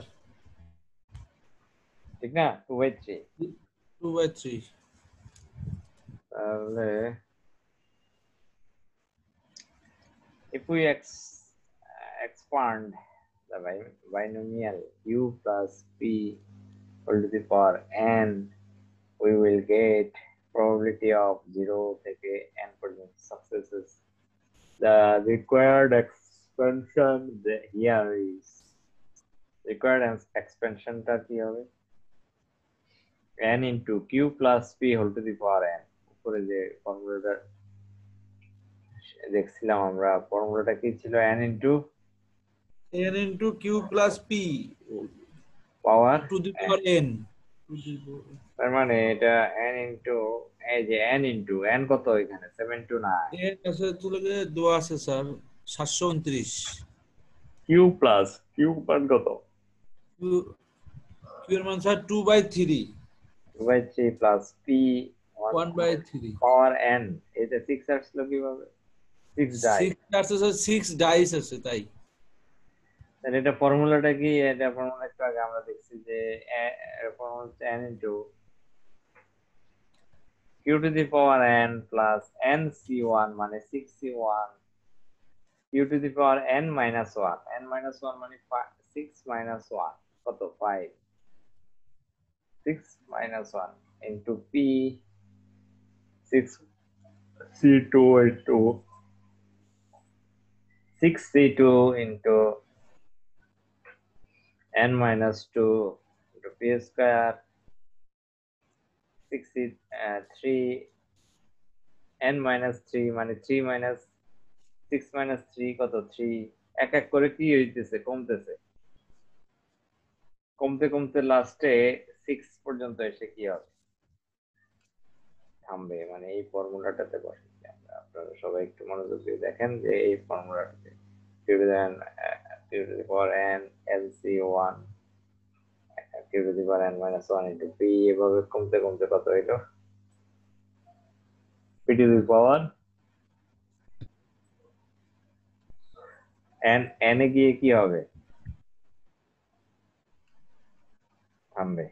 ঠিক না টু three. তাহলে if we ex expand the binomial u plus p equal to the power n we will get probability of 0 থেকে n percent successes the required expansion The here is required expansion that কি n into q plus p whole to the power n উপরে যে ফর্মুলাটা দেখছিলাম আমরা ফর্মুলাটা কি ছিল n into n into q plus p power to the power n তার মানে এটা n into এই যে n into n কত এখানে 7 টু 9 এর কাছে তুলে দে দো আছে স্যার 729 q plus q পার কত q q এর মান sir 2 by 3 2 by 3 plus p 1, 1 by 3 or n এটা 6 আসলো কিভাবে 6 ডাই 6 আসছে 6 ডাইস আছে তাই তাহলে এটা ফর্মুলাটা কি এটা ফর্মুলা একটু আগে আমরা দেখছি যে formula n into q to the power n plus nc1 মানে 6c1 q to the power n minus 1 n minus 1 মানে 6 minus 1 কত 5 6 minus 1 into P 6 C2 into 6 C2 into n minus 2 into P square 6 C, n minus 3 minus 3 minus 6 minus 3 কত 3 এক এক করে কি হইতেছে কমতেছে কমতে কমতে লাস্টে সিক্স পর্যন্ত এসে কি হবে থামবে মানে এই ফর্মুলাটাতে বসে আপনারা সবাই একটু মনোযোগ দিয়ে দেখেন যে এই ফর্মুলাটাতে টু এভাবে কমতে কমতে কত হইলো পাওয়ার এন গিয়ে কি হবে থামবে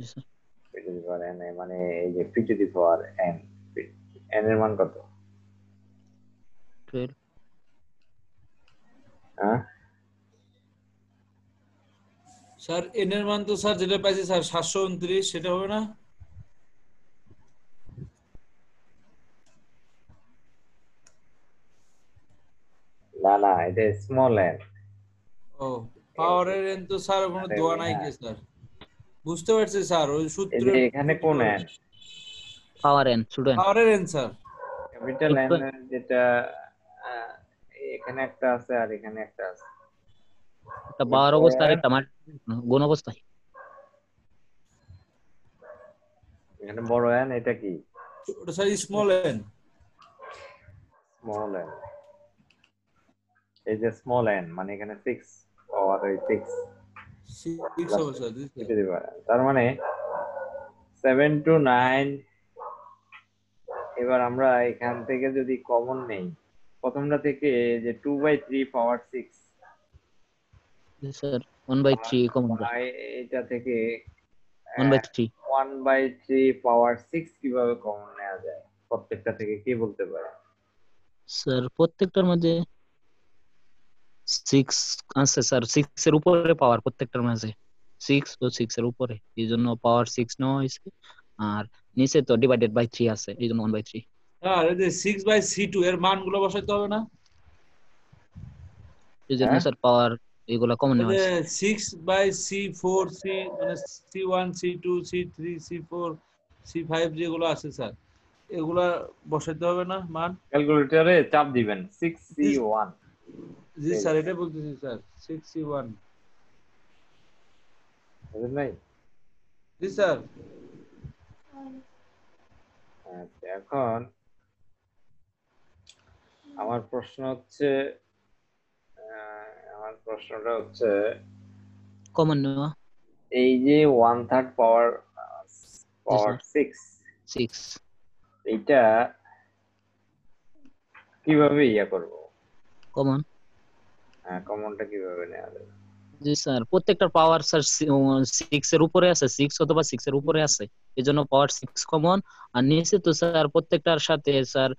এন মানে এর মান কত হ্যাঁ? স্যার এন তো স্যার যেটা স্যার সেটা হবে না না না স্মল এন ও পাওয়ারের এন তো স্যার কোনো দোয়া নাই হ্যাঁ। কি স্যার বুঝতে পারছি স্যার ওই সূত্র এখানে কোন N power N student power N sir capital N যেটা এখানে একটা আছে আর এখানে একটা আছে একটা বার অবস্থা আর একটা গুণ অবস্থা এখানে বড় এন এটা কি ওটা sir small N small N এই যে স্মল এন মানে এখানে 6 পাওয়ার এই 6 6 তার মানে 7 টু নাইন এবার আমরা এখান থেকে যদি কমন নেই প্রথমটা থেকে যে two by three power six sir 1 by 3 common এটা থেকে one by three power six কিভাবে কমন নেওয়া যায় প্রত্যেকটা থেকে কি বলতে পারে স্যার প্রত্যেকটার মধ্যে সিক্স আচ্ছা স্যার সিক্স এর উপরে পাওয়ার প্রত্যেকটার ম্যাচে সিক্স তো সিক্স এর উপরে এই জন্য পাওয়ার সিক্স নেওয়া হয়েছে আর নিচে তো ডিভাইডেড বাই থ্রি আছে এই জন্য ওয়ান বাই থ্রি হ্যাঁ এই যে সিক্স বাই সি টু এর মান গুলো বসাইতে হবে না এই জন্য স্যার পাওয়ার এগুলো কমন নেওয়া হয়েছে six by C four C মানে C one C two C three C four C five যেগুলো আছে স্যার এগুলা বসাইতে হবে না মান ক্যালকুলেটরে চাপ দিবেন সিক্স সি ওয়ান জি স্যার এটা বলতেছি স্যার 61 বুঝেন নাই জি স্যার এখন আমার প্রশ্ন হচ্ছে আমার প্রশ্নটা হচ্ছে কমন নেওয়া এই যে one third power power six six এটা কিভাবে ইয়া করবো কমন কমনটা হ্যাঁ, কিভাবে নেওয়া যাবে জি স্যার প্রত্যেকটার পাওয়ার স্যার এর উপরে আছে অথবা এর উপরে আছে এজন্য পাওয়ার কমন আর নিচে তো স্যার প্রত্যেকটার সাথে স্যার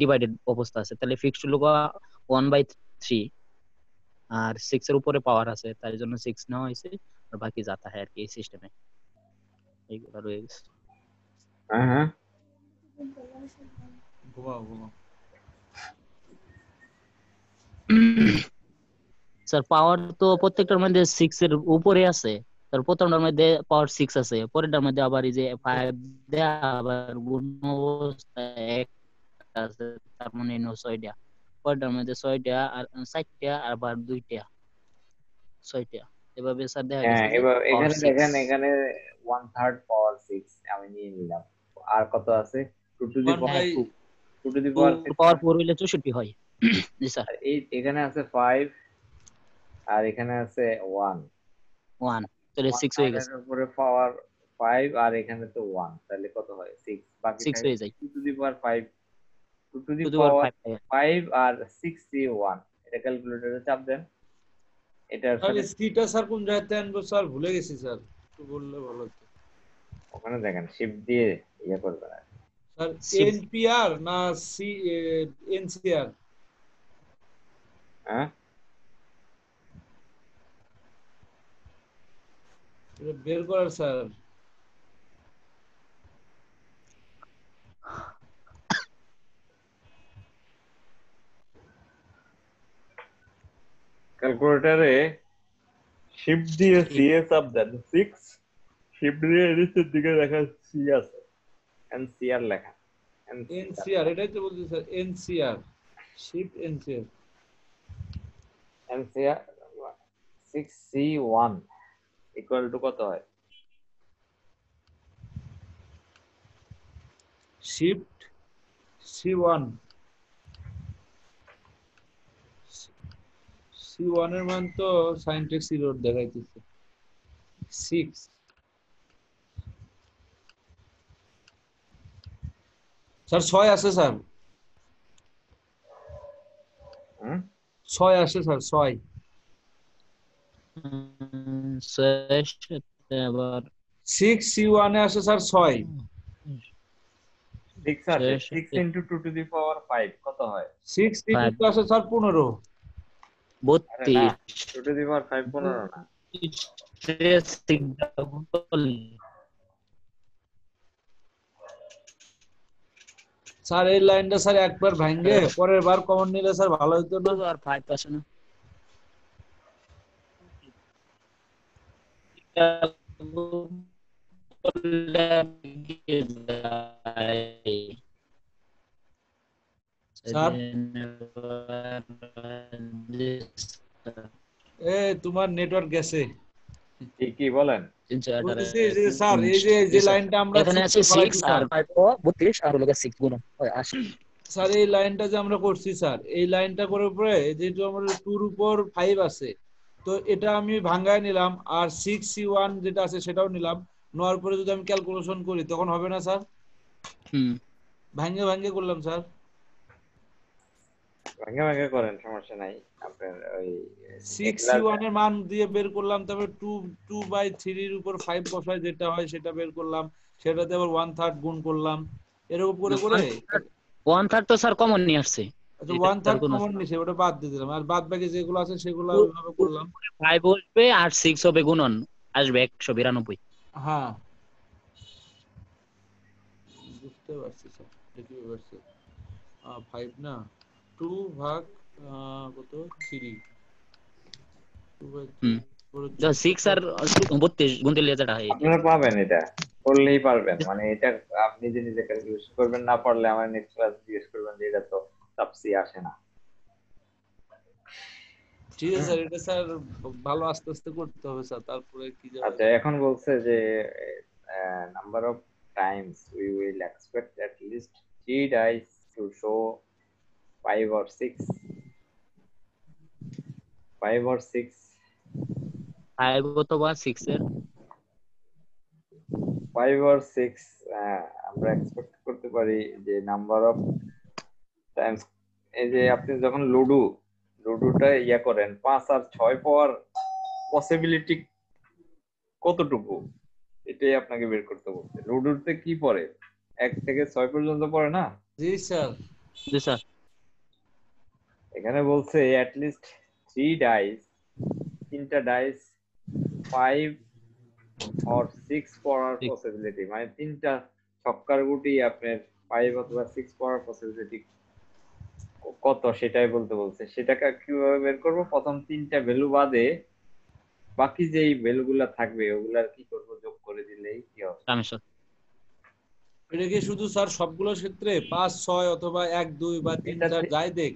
ডিভাইডেড অবস্থা আছে তাহলে ফিক্সড লোক ওয়ান বাই থ্রি আর সিক্স এর উপরে পাওয়ার আছে তার জন্য সিক্স নেওয়া হয়েছে আর বাকি যা হয় আর কি এই সিস্টেমে এইগুলো রয়ে গেছে হ্যাঁ, হ্যাঁ। ঘুমাও ঘুমাও স্যার পাওয়ার তো প্রত্যেকটার মধ্যে সিক্স এর উপরে আছে তার প্রথমটার মধ্যে পাওয়ার সিক্স আছে পরেরটার মধ্যে আবার এই যে ফাইভ দেয়া আবার গুণ এক আছে তার মানে নো ছয়টা পরেরটার মধ্যে ছয়টা আর চারটা আবার দুইটা ছয়টা এভাবে স্যার দেখা গেছে হ্যাঁ, এখানে দেখেন এখানে ওয়ান থার্ড পাওয়ার সিক্স আমি নিয়ে নিলাম আর কত আছে two to the power two to the power four হইলে চৌষট্টি হয় জি স্যার এখানে আছে ফাইভ আর এখানে আছে ওয়ান ওয়ান তাহলে সিক্স হয়ে গেছে উপরে পাওয়ার ফাইভ আর এখানে তো ওয়ান তাহলে কত হয় সিক্স বাকি সিক্স হয়ে যায় two to the power five two to the power five আর সিক্স ওয়ান এটা ক্যালকুলেটরে চাপ দেন এটা তাহলে সিটা স্যার কোন জায়গাতে আনবো স্যার ভুলে গেছি স্যার একটু বললে ভালো হতো ওখানে দেখেন শিফট দিয়ে ইয়া করবেন স্যার এনপিআর না সি এনসিআর হ্যাঁ এটা বের করার স্যার ক্যালকুলেটরে শিফট দিয়ে সিএস আপ দেন 6 শিফট দিয়ে নিচের দিকে লেখা সিএস এনসিআর লেখা এনসিআর এটাই তো বলছি sir NCR shift NCR NCR 6 C 1 equal to কত হয় shift C one C one এর মান তো সাইনটেক্স রোড দেখাইতেছে সিক্স স্যার ছয় আছে স্যার ছয় আছে স্যার ছয় স্যার এই লাইনটা স্যার একবার ভাঙ্গে হ্যাঁ। পরের বার কমন নিলে স্যার ভালো হতো না আর ফাইভ পার্সেন্ট তোমার নেটওয়ার্ক গেছে বলেন স্যার এই যে লাইনটা আমরা স্যার এই লাইনটা যে আমরা করছি স্যার এই লাইনটা করার পরে যেহেতু আমাদের টুর উপর ফাইভ আছে তো এটা আমি ভাঙ্গায় নিলাম আর সিক্স সি ওয়ান যেটা আছে সেটাও নিলাম নেওয়ার পরে যদি আমি ক্যালকুলেশন করি তখন হবে না স্যার ভাঙ্গে ভাঙ্গে করলাম স্যার ভাঙ্গে ভাঙ্গে করেন সমস্যা নাই আপনার ওই সিক্স সি ওয়ান এর মান দিয়ে বের করলাম তারপর টু টু বাই থ্রির উপর ফাইভ বসায় যেটা হয় সেটা বের করলাম সেটাতে আবার ওয়ান থার্ড গুণ করলাম এরকম করে করে ওয়ান থার্ড তো স্যার কমন নিয়ে আসছে আচ্ছা, যেগুলো আছে সেগুলো করলাম ফাইভ আর সিক্স আসবে একশো বিরানব্বই হ্যাঁ। বুঝতে পারছি সিক্স আর বত্রিশ হয় পাবেন এটা করলেই পারবেন মানে এটা আপনি যে নিজে করবেন না পারলে আমার নেক্সট ক্লাস জিজ্ঞেস করবেন যে এটা তো তাপসি আসে না ঠিক আছে এটা স্যার ভালো আস্তে আস্তে করতে হবে স্যার তারপরে কি যাবে আচ্ছা এখন বলছে যে number of times we will expect at least three dice to show five or six five or six five অথবা সিক্স এর ফাইভ অর সিক্স আমরা এক্সপেক্ট করতে পারি যে নাম্বার অফ টাইমস এই যে আপনি যখন লুডু লুডুটা ইয়া করেন পাঁচ আর ছয় পাওয়ার পসিবিলিটি কতটুকু এটাই আপনাকে বের করতে বলছে লুডুতে কি পড়ে এক থেকে ছয় পর্যন্ত পড়ে না জি স্যার জি স্যার এখানে বলছে অ্যাট লিস্ট থ্রি ডাইস তিনটা ডাইস ফাইভ অর সিক্স পড়ার পসিবিলিটি মানে তিনটা ছক্কার গুটি আপনার ফাইভ অথবা সিক্স পড়ার পসিবিলিটি কত সেটাই বলতে বলছে সেটাকে কিভাবে বের করব প্রথম তিনটা ভ্যালু বাদে বাকি যেই ভ্যালুগুলা থাকবে ওগুলার কি করব যোগ করে দিলেই কি হবে এটা কি শুধু স্যার সবগুলো ক্ষেত্রে 5 6 অথবা 1 2 বা 3 4 যাই দেখ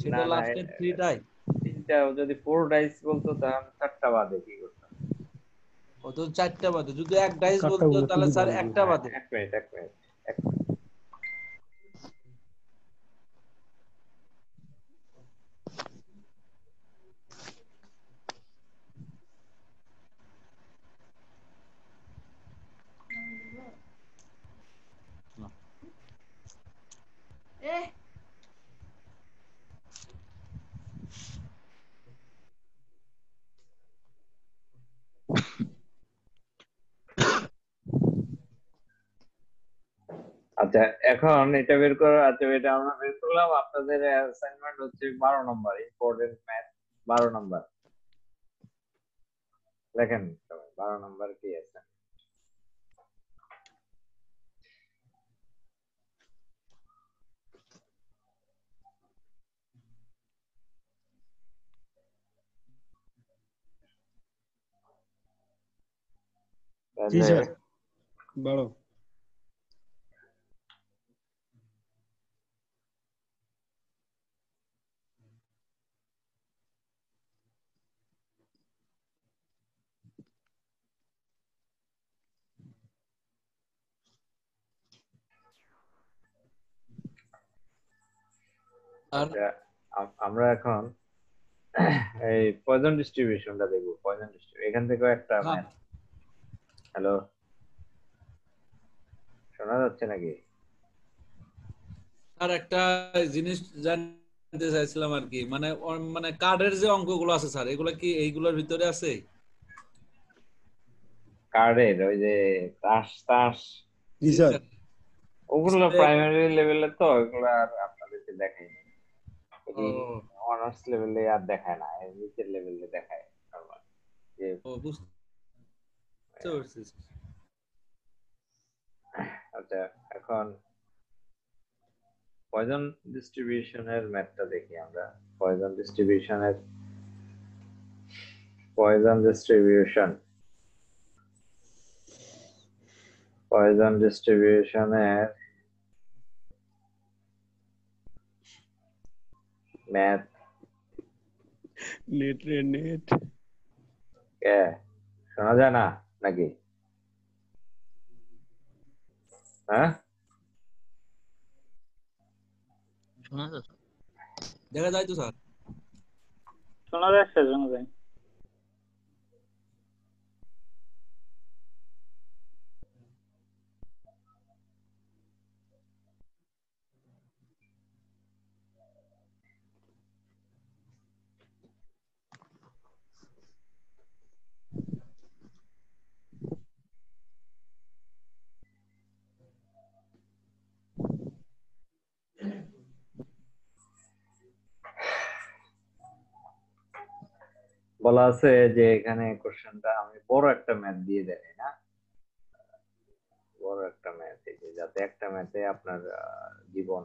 সেটা লাস্টের 3টাই তিনটা যদি ফোর ডাইস বলতো তাহলে চারটা বাদে কি করতাম ও চারটা বাদে যদি এক ডাইস বলতো তাহলে স্যার একটা হ্যাঁ, বাদে এক মিনিট এক মিনিট এক মিনিট আচ্ছা এখন এটা বের করো আচ্ছা এটা আমরা বের করলাম আপনাদের অ্যাসাইনমেন্ট হচ্ছে বারো নম্বর ইম্পর্টেন্ট ম্যাথ বারো নম্বর দেখেন বারো নম্বর কি আছে জি স্যার বারো আমরা এখন এই পয়জন ডিস্ট্রিবিউশনটা দেখব পয়জন ডিস্ট্রিবিউশন এখান থেকে একটা হ্যালো মানে, শোনা যাচ্ছে নাকি স্যার একটা জিনিস জানতে চাইছিলাম আর কি মানে মানে কার্ডের যে অঙ্কগুলো আছে স্যার এগুলো কি এইগুলোর ভিতরে আছে কার্ডের ওই যে তাস তাস ওগুলো প্রাইমারি লেভেলে তো ওগুলো আর আপনাদেরকে দেখাইনি অনার্স লেভেলে আর দেখায় না নিচের লেভেলে দেখায় যে আচ্ছা এখন পয়জন ডিস্ট্রিবিউশনের ম্যাথটা দেখি আমরা পয়জন ডিস্ট্রিবিউশনের পয়জন ডিস্ট্রিবিউশন পয়জন ডিস্ট্রিবিউশনের ম্যাথ নেট রে নেট কে শোনা যায় না নাকি হ্যাঁ শোনা যাচ্ছে দেখা যায় তো স্যার শোনা যাচ্ছে শোনা যায় বলা আছে যে এখানে কোশ্চেনটা আমি বড় একটা ম্যাথ দিয়ে দেয় না বড় একটা ম্যাথ যাতে একটা ম্যাথে আপনার জীবন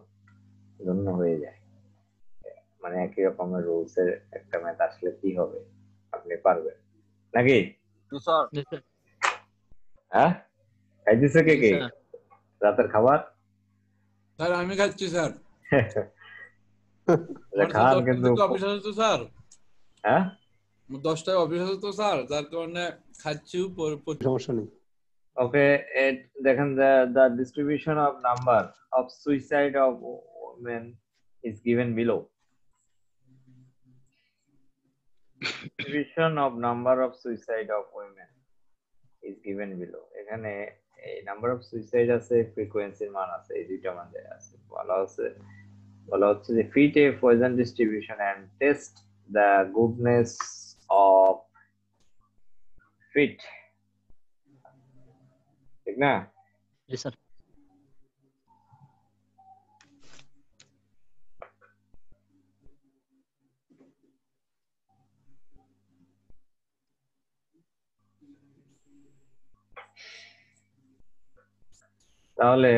ধন্য হয়ে যায় মানে একই রকমের রুলস এর একটা ম্যাথ আসলে কি হবে আপনি পারবেন নাকি হ্যাঁ খাইতেছে কে কে রাতের খাবার স্যার আমি খাচ্ছি স্যার খান কিন্তু স্যার হ্যাঁ দশটায় অফিস আছে তো স্যার যার কারণে খাচ্ছিও সমস্যা নেই ওকে এট দেখেন the distribution of number of suicide of women is given below distribution of number of suicide of women is given below এখানে এই নাম্বার অফ সুইসাইড আছে ফ্রিকোয়েন্সির মান আছে এই দুইটা মান দেয়া আছে বলা আছে বলা হচ্ছে যে fit a Poisson distribution and test the goodness of feet ठीक ना yes sir তাহলে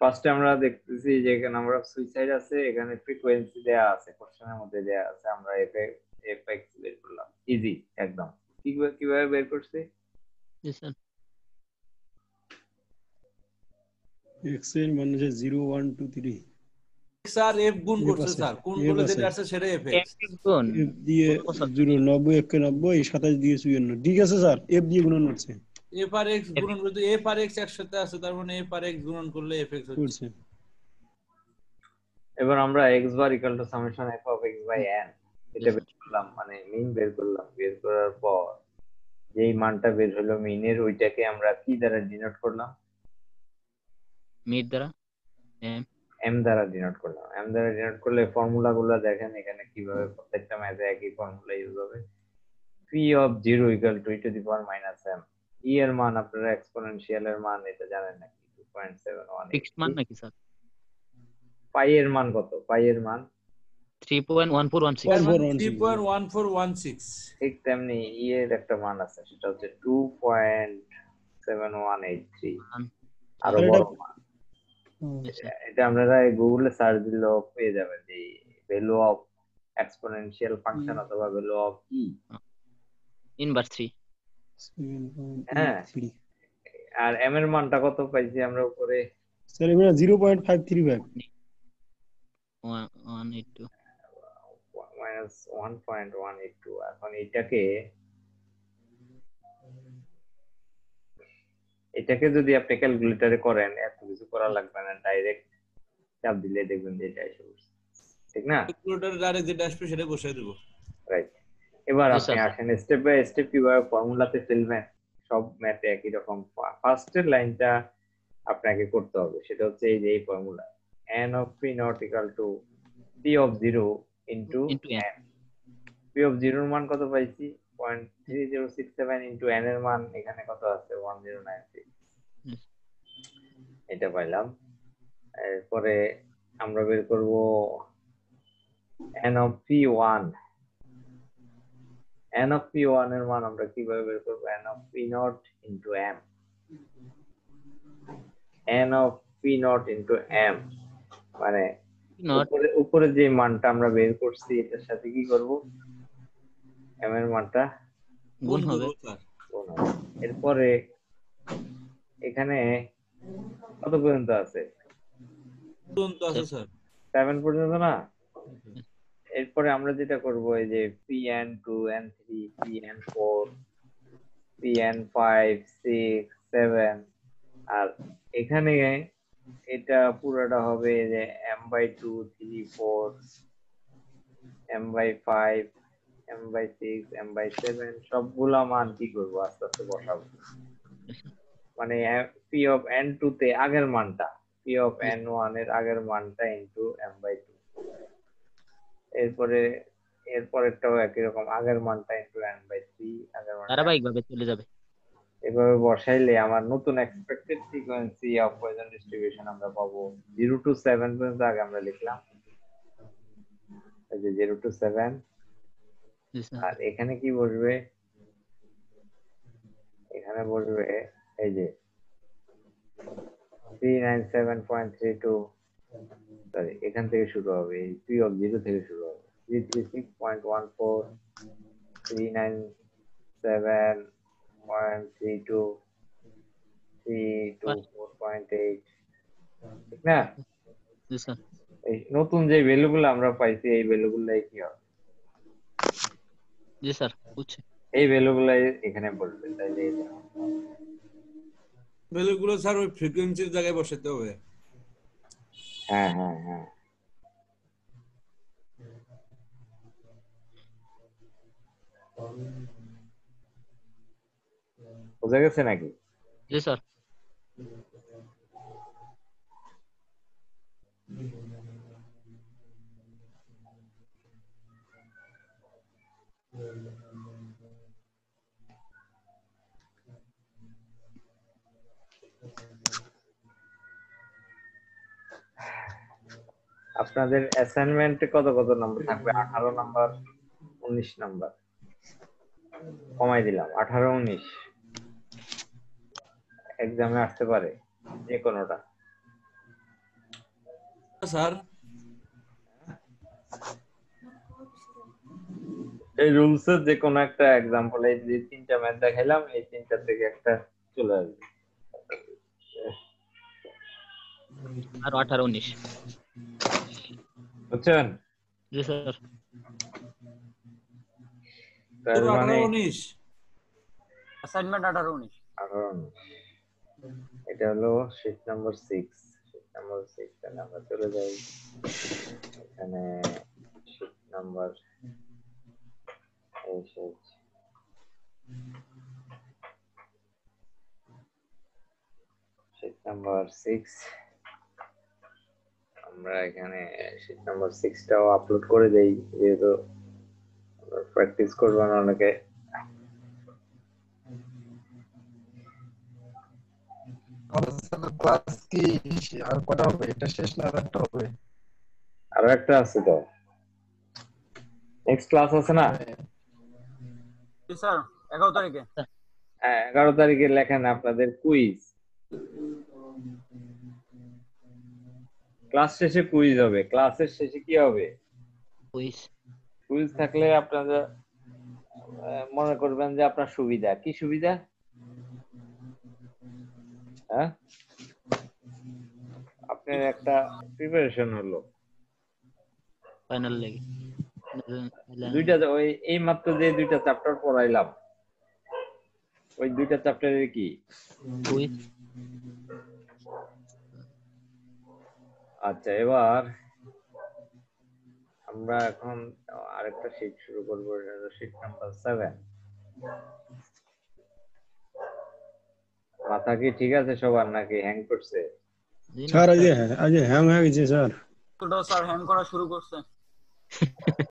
ফার্স্টে আমরা দেখতেছি যে নাম্বার অফ সুইসাইড আছে এখানে ফ্রিকোয়েন্সি দেয়া আছে কোশ্চেনের মধ্যে দেয়া আছে আমরা এফ এফ এক্স বের করলাম ইজি একদম কিভাবে কিভাবে বের করছি জি স্যার এক্স এর মান হচ্ছে 0 1 2 3 স্যার এফ গুণ করছে স্যার কোন কোন যেটা আছে সেটা এফ এক্স গুণ এফ দিয়ে 0 90 91 27 দিয়ে 54 ঠিক আছে স্যার এফ দিয়ে গুণন হচ্ছে এফ আর এক্স গুণন করতে এ পার এক্স একসাথে আছে তার মানে এফ আর এক্স গুণন করলে এফ এক্স হচ্ছে এবার আমরা x bar equal to summation f of x by n এটা বের করলাম মানে মিন বের করলাম বের করার পর যেই মানটা বের হলো মিনের ওইটাকে আমরা কি দ্বারা ডিনোট করলাম মির দ্বারা এম এম দ্বারা ডিনোট করলাম এম দ্বারা ডিনোট করলে ফর্মুলা গুলো দেখেন এখানে কিভাবে প্রত্যেকটা ম্যাথে একই ফর্মুলা ইউজ হবে p of zero equal to to the power minus m e এর মান আপনারা এক্সপোনেনশিয়াল এর মান এটা জানেন নাকি 2.71 ফিক্সড মান নাকি স্যার পাই এর মান কত পাই এর মান 3.1416 ঠিক তেমনি ই e এর একটা মান আছে সেটা হচ্ছে 2.7183 আরো বড় মান এটা আপনারা গুগলে সার্চ দিলে পেয়ে যাবেন যে ভ্যালু অফ এক্সপোনেনশিয়াল ফাংশন অথবা ভ্যালু অফ ই ইনভার্স 3 হ্যাঁ আর এম এর মানটা কত পাইছি আমরা উপরে স্যার এখন এটাকে এটাকে যদি আপনি ক্যালকুলেটরে করেন এত কিছু করা লাগবে না ডাইরেক্ট চাপ দিলে দেখবেন যে এটা এসে ঠিক না ডাইরেক্ট যেটা আসবে সেটা বসাই দেবো রাইট এবার আচ্ছা, আপনি আচ্ছা। আসেন স্টেপ বাই স্টেপ কিভাবে ফর্মুলাতে ফেলবেন সব ম্যাথে একই রকম ফার্স্টের লাইনটা আপনাকে করতে হবে সেটা হচ্ছে এই যে এই formula n of p not equal to p of 0 into n p of 0 এর মান কত পাইছি 0.3067 into n এর মান এখানে কত আছে 1096 এটা পাইলাম এরপরে আমরা বের করব n of 1 n of p one এর মান আমরা কিভাবে বের করবো n of p nought into m n of p nought into m মানে উপরে উপরে যে মানটা আমরা বের করছি এটার সাথে কি করব এম এর মানটা গুণ হবে এরপরে এখানে কত পর্যন্ত আছে পর্যন্ত আছে স্যার 7 পর্যন্ত না এরপরে আমরা যেটা করব এই যে p n two n three p four p n five six seven আর এখানে এটা পুরোটা হবে যে m by two three four m by five m by six m by seven সবগুলা মান কি করবো আস্তে আস্তে বসাবো মানে পি অফ এন টু তে আগের মানটা পি অফ এন ওয়ান এর আগের মানটা ইন্টু এম বাই টু এরপরে এরপরেরটাও একই রকম আগের মানটা ইনটু n বাই c আগের মান ধারাবাহিকভাবে চলে যাবে এভাবে বসাইলে আমার নতুন expected frequency of Poisson distribution আমরা পাবো 0 টু 7 পর্যন্ত আগে আমরা লিখলাম এই যে 0 টু 7 আর এখানে কি বসবে এখানে বসবে এই যে 397.32 সরি এখান থেকে শুরু হবে টু অফ জিরো থেকে শুরু হবে three three six point one four three nine seven point three two three two four point eight ঠিক না এই নতুন যে ভ্যালুগুলো আমরা পাইছি এই ভ্যালুগুলাই কি হবে জি স্যার বুঝছি এই ভ্যালুগুলাই এখানে বলবেন তাইলে ভ্যালুগুলো স্যার ওই ফ্রিকোয়েন্সির জায়গায় বসাতে হবে হ্যাঁ হ্যাঁ হ্যাঁ বোঝা গেছে নাকি জি স্যার Thank you. আপনাদের অ্যাসাইনমেন্টে কত কত নাম্বার থাকবে আঠারো নাম্বার উনিশ নাম্বার কমাই দিলাম আঠারো উনিশ এক্সামে আসতে পারে যে কোনোটা স্যার এই রুলস এর যে কোনো একটা এক্সাম্পল এই যে তিনটা ম্যাচ দেখাইলাম এই তিনটা থেকে একটা চলে আসবে আর আঠারো উনিশ বুঝছেন জি স্যার তার মানে 19 অ্যাসাইনমেন্ট 18 19 এটা হলো শীট নাম্বার 6 শীট নাম্বার 6 এর নাম্বার চলে যাই এখানে শীট নাম্বার এই শীট শীট নাম্বার 6 আমরা এখানে শীট নাম্বার সিক্সটাও আপলোড করে দেই যেহেতু প্র্যাকটিস করবেন অনেকে ক্লাস কি আর কটা হবে এটা শেষ না আরেকটা হবে আরো একটা আছে তো নেক্সট ক্লাস আছে না স্যার এগারো তারিখে হ্যাঁ এগারো তারিখে লেখেন আপনাদের কুইজ ক্লাস শেষে কুইজ হবে ক্লাসের শেষে কি হবে কুইজ কুইজ থাকলে আপনারা মনে করবেন যে আপনার সুবিধা কি সুবিধা হ্যাঁ আপনার একটা প্রিপারেশন হলো ফাইনাল লেগে দুইটা ওই এই মাত্র যে দুইটা চ্যাপ্টার পড়াইলাম ওই দুইটা চ্যাপ্টারের কি আচ্ছা এবার আমরা এখন আরেকটা শীট শুরু করবো এটা শীট নাম্বার সেভেন মাথা কি ঠিক আছে সবার নাকি হ্যাং করছে স্যার আজ আজ হ্যাং হয়ে গেছে স্যার স্যার হ্যাং করা শুরু করছে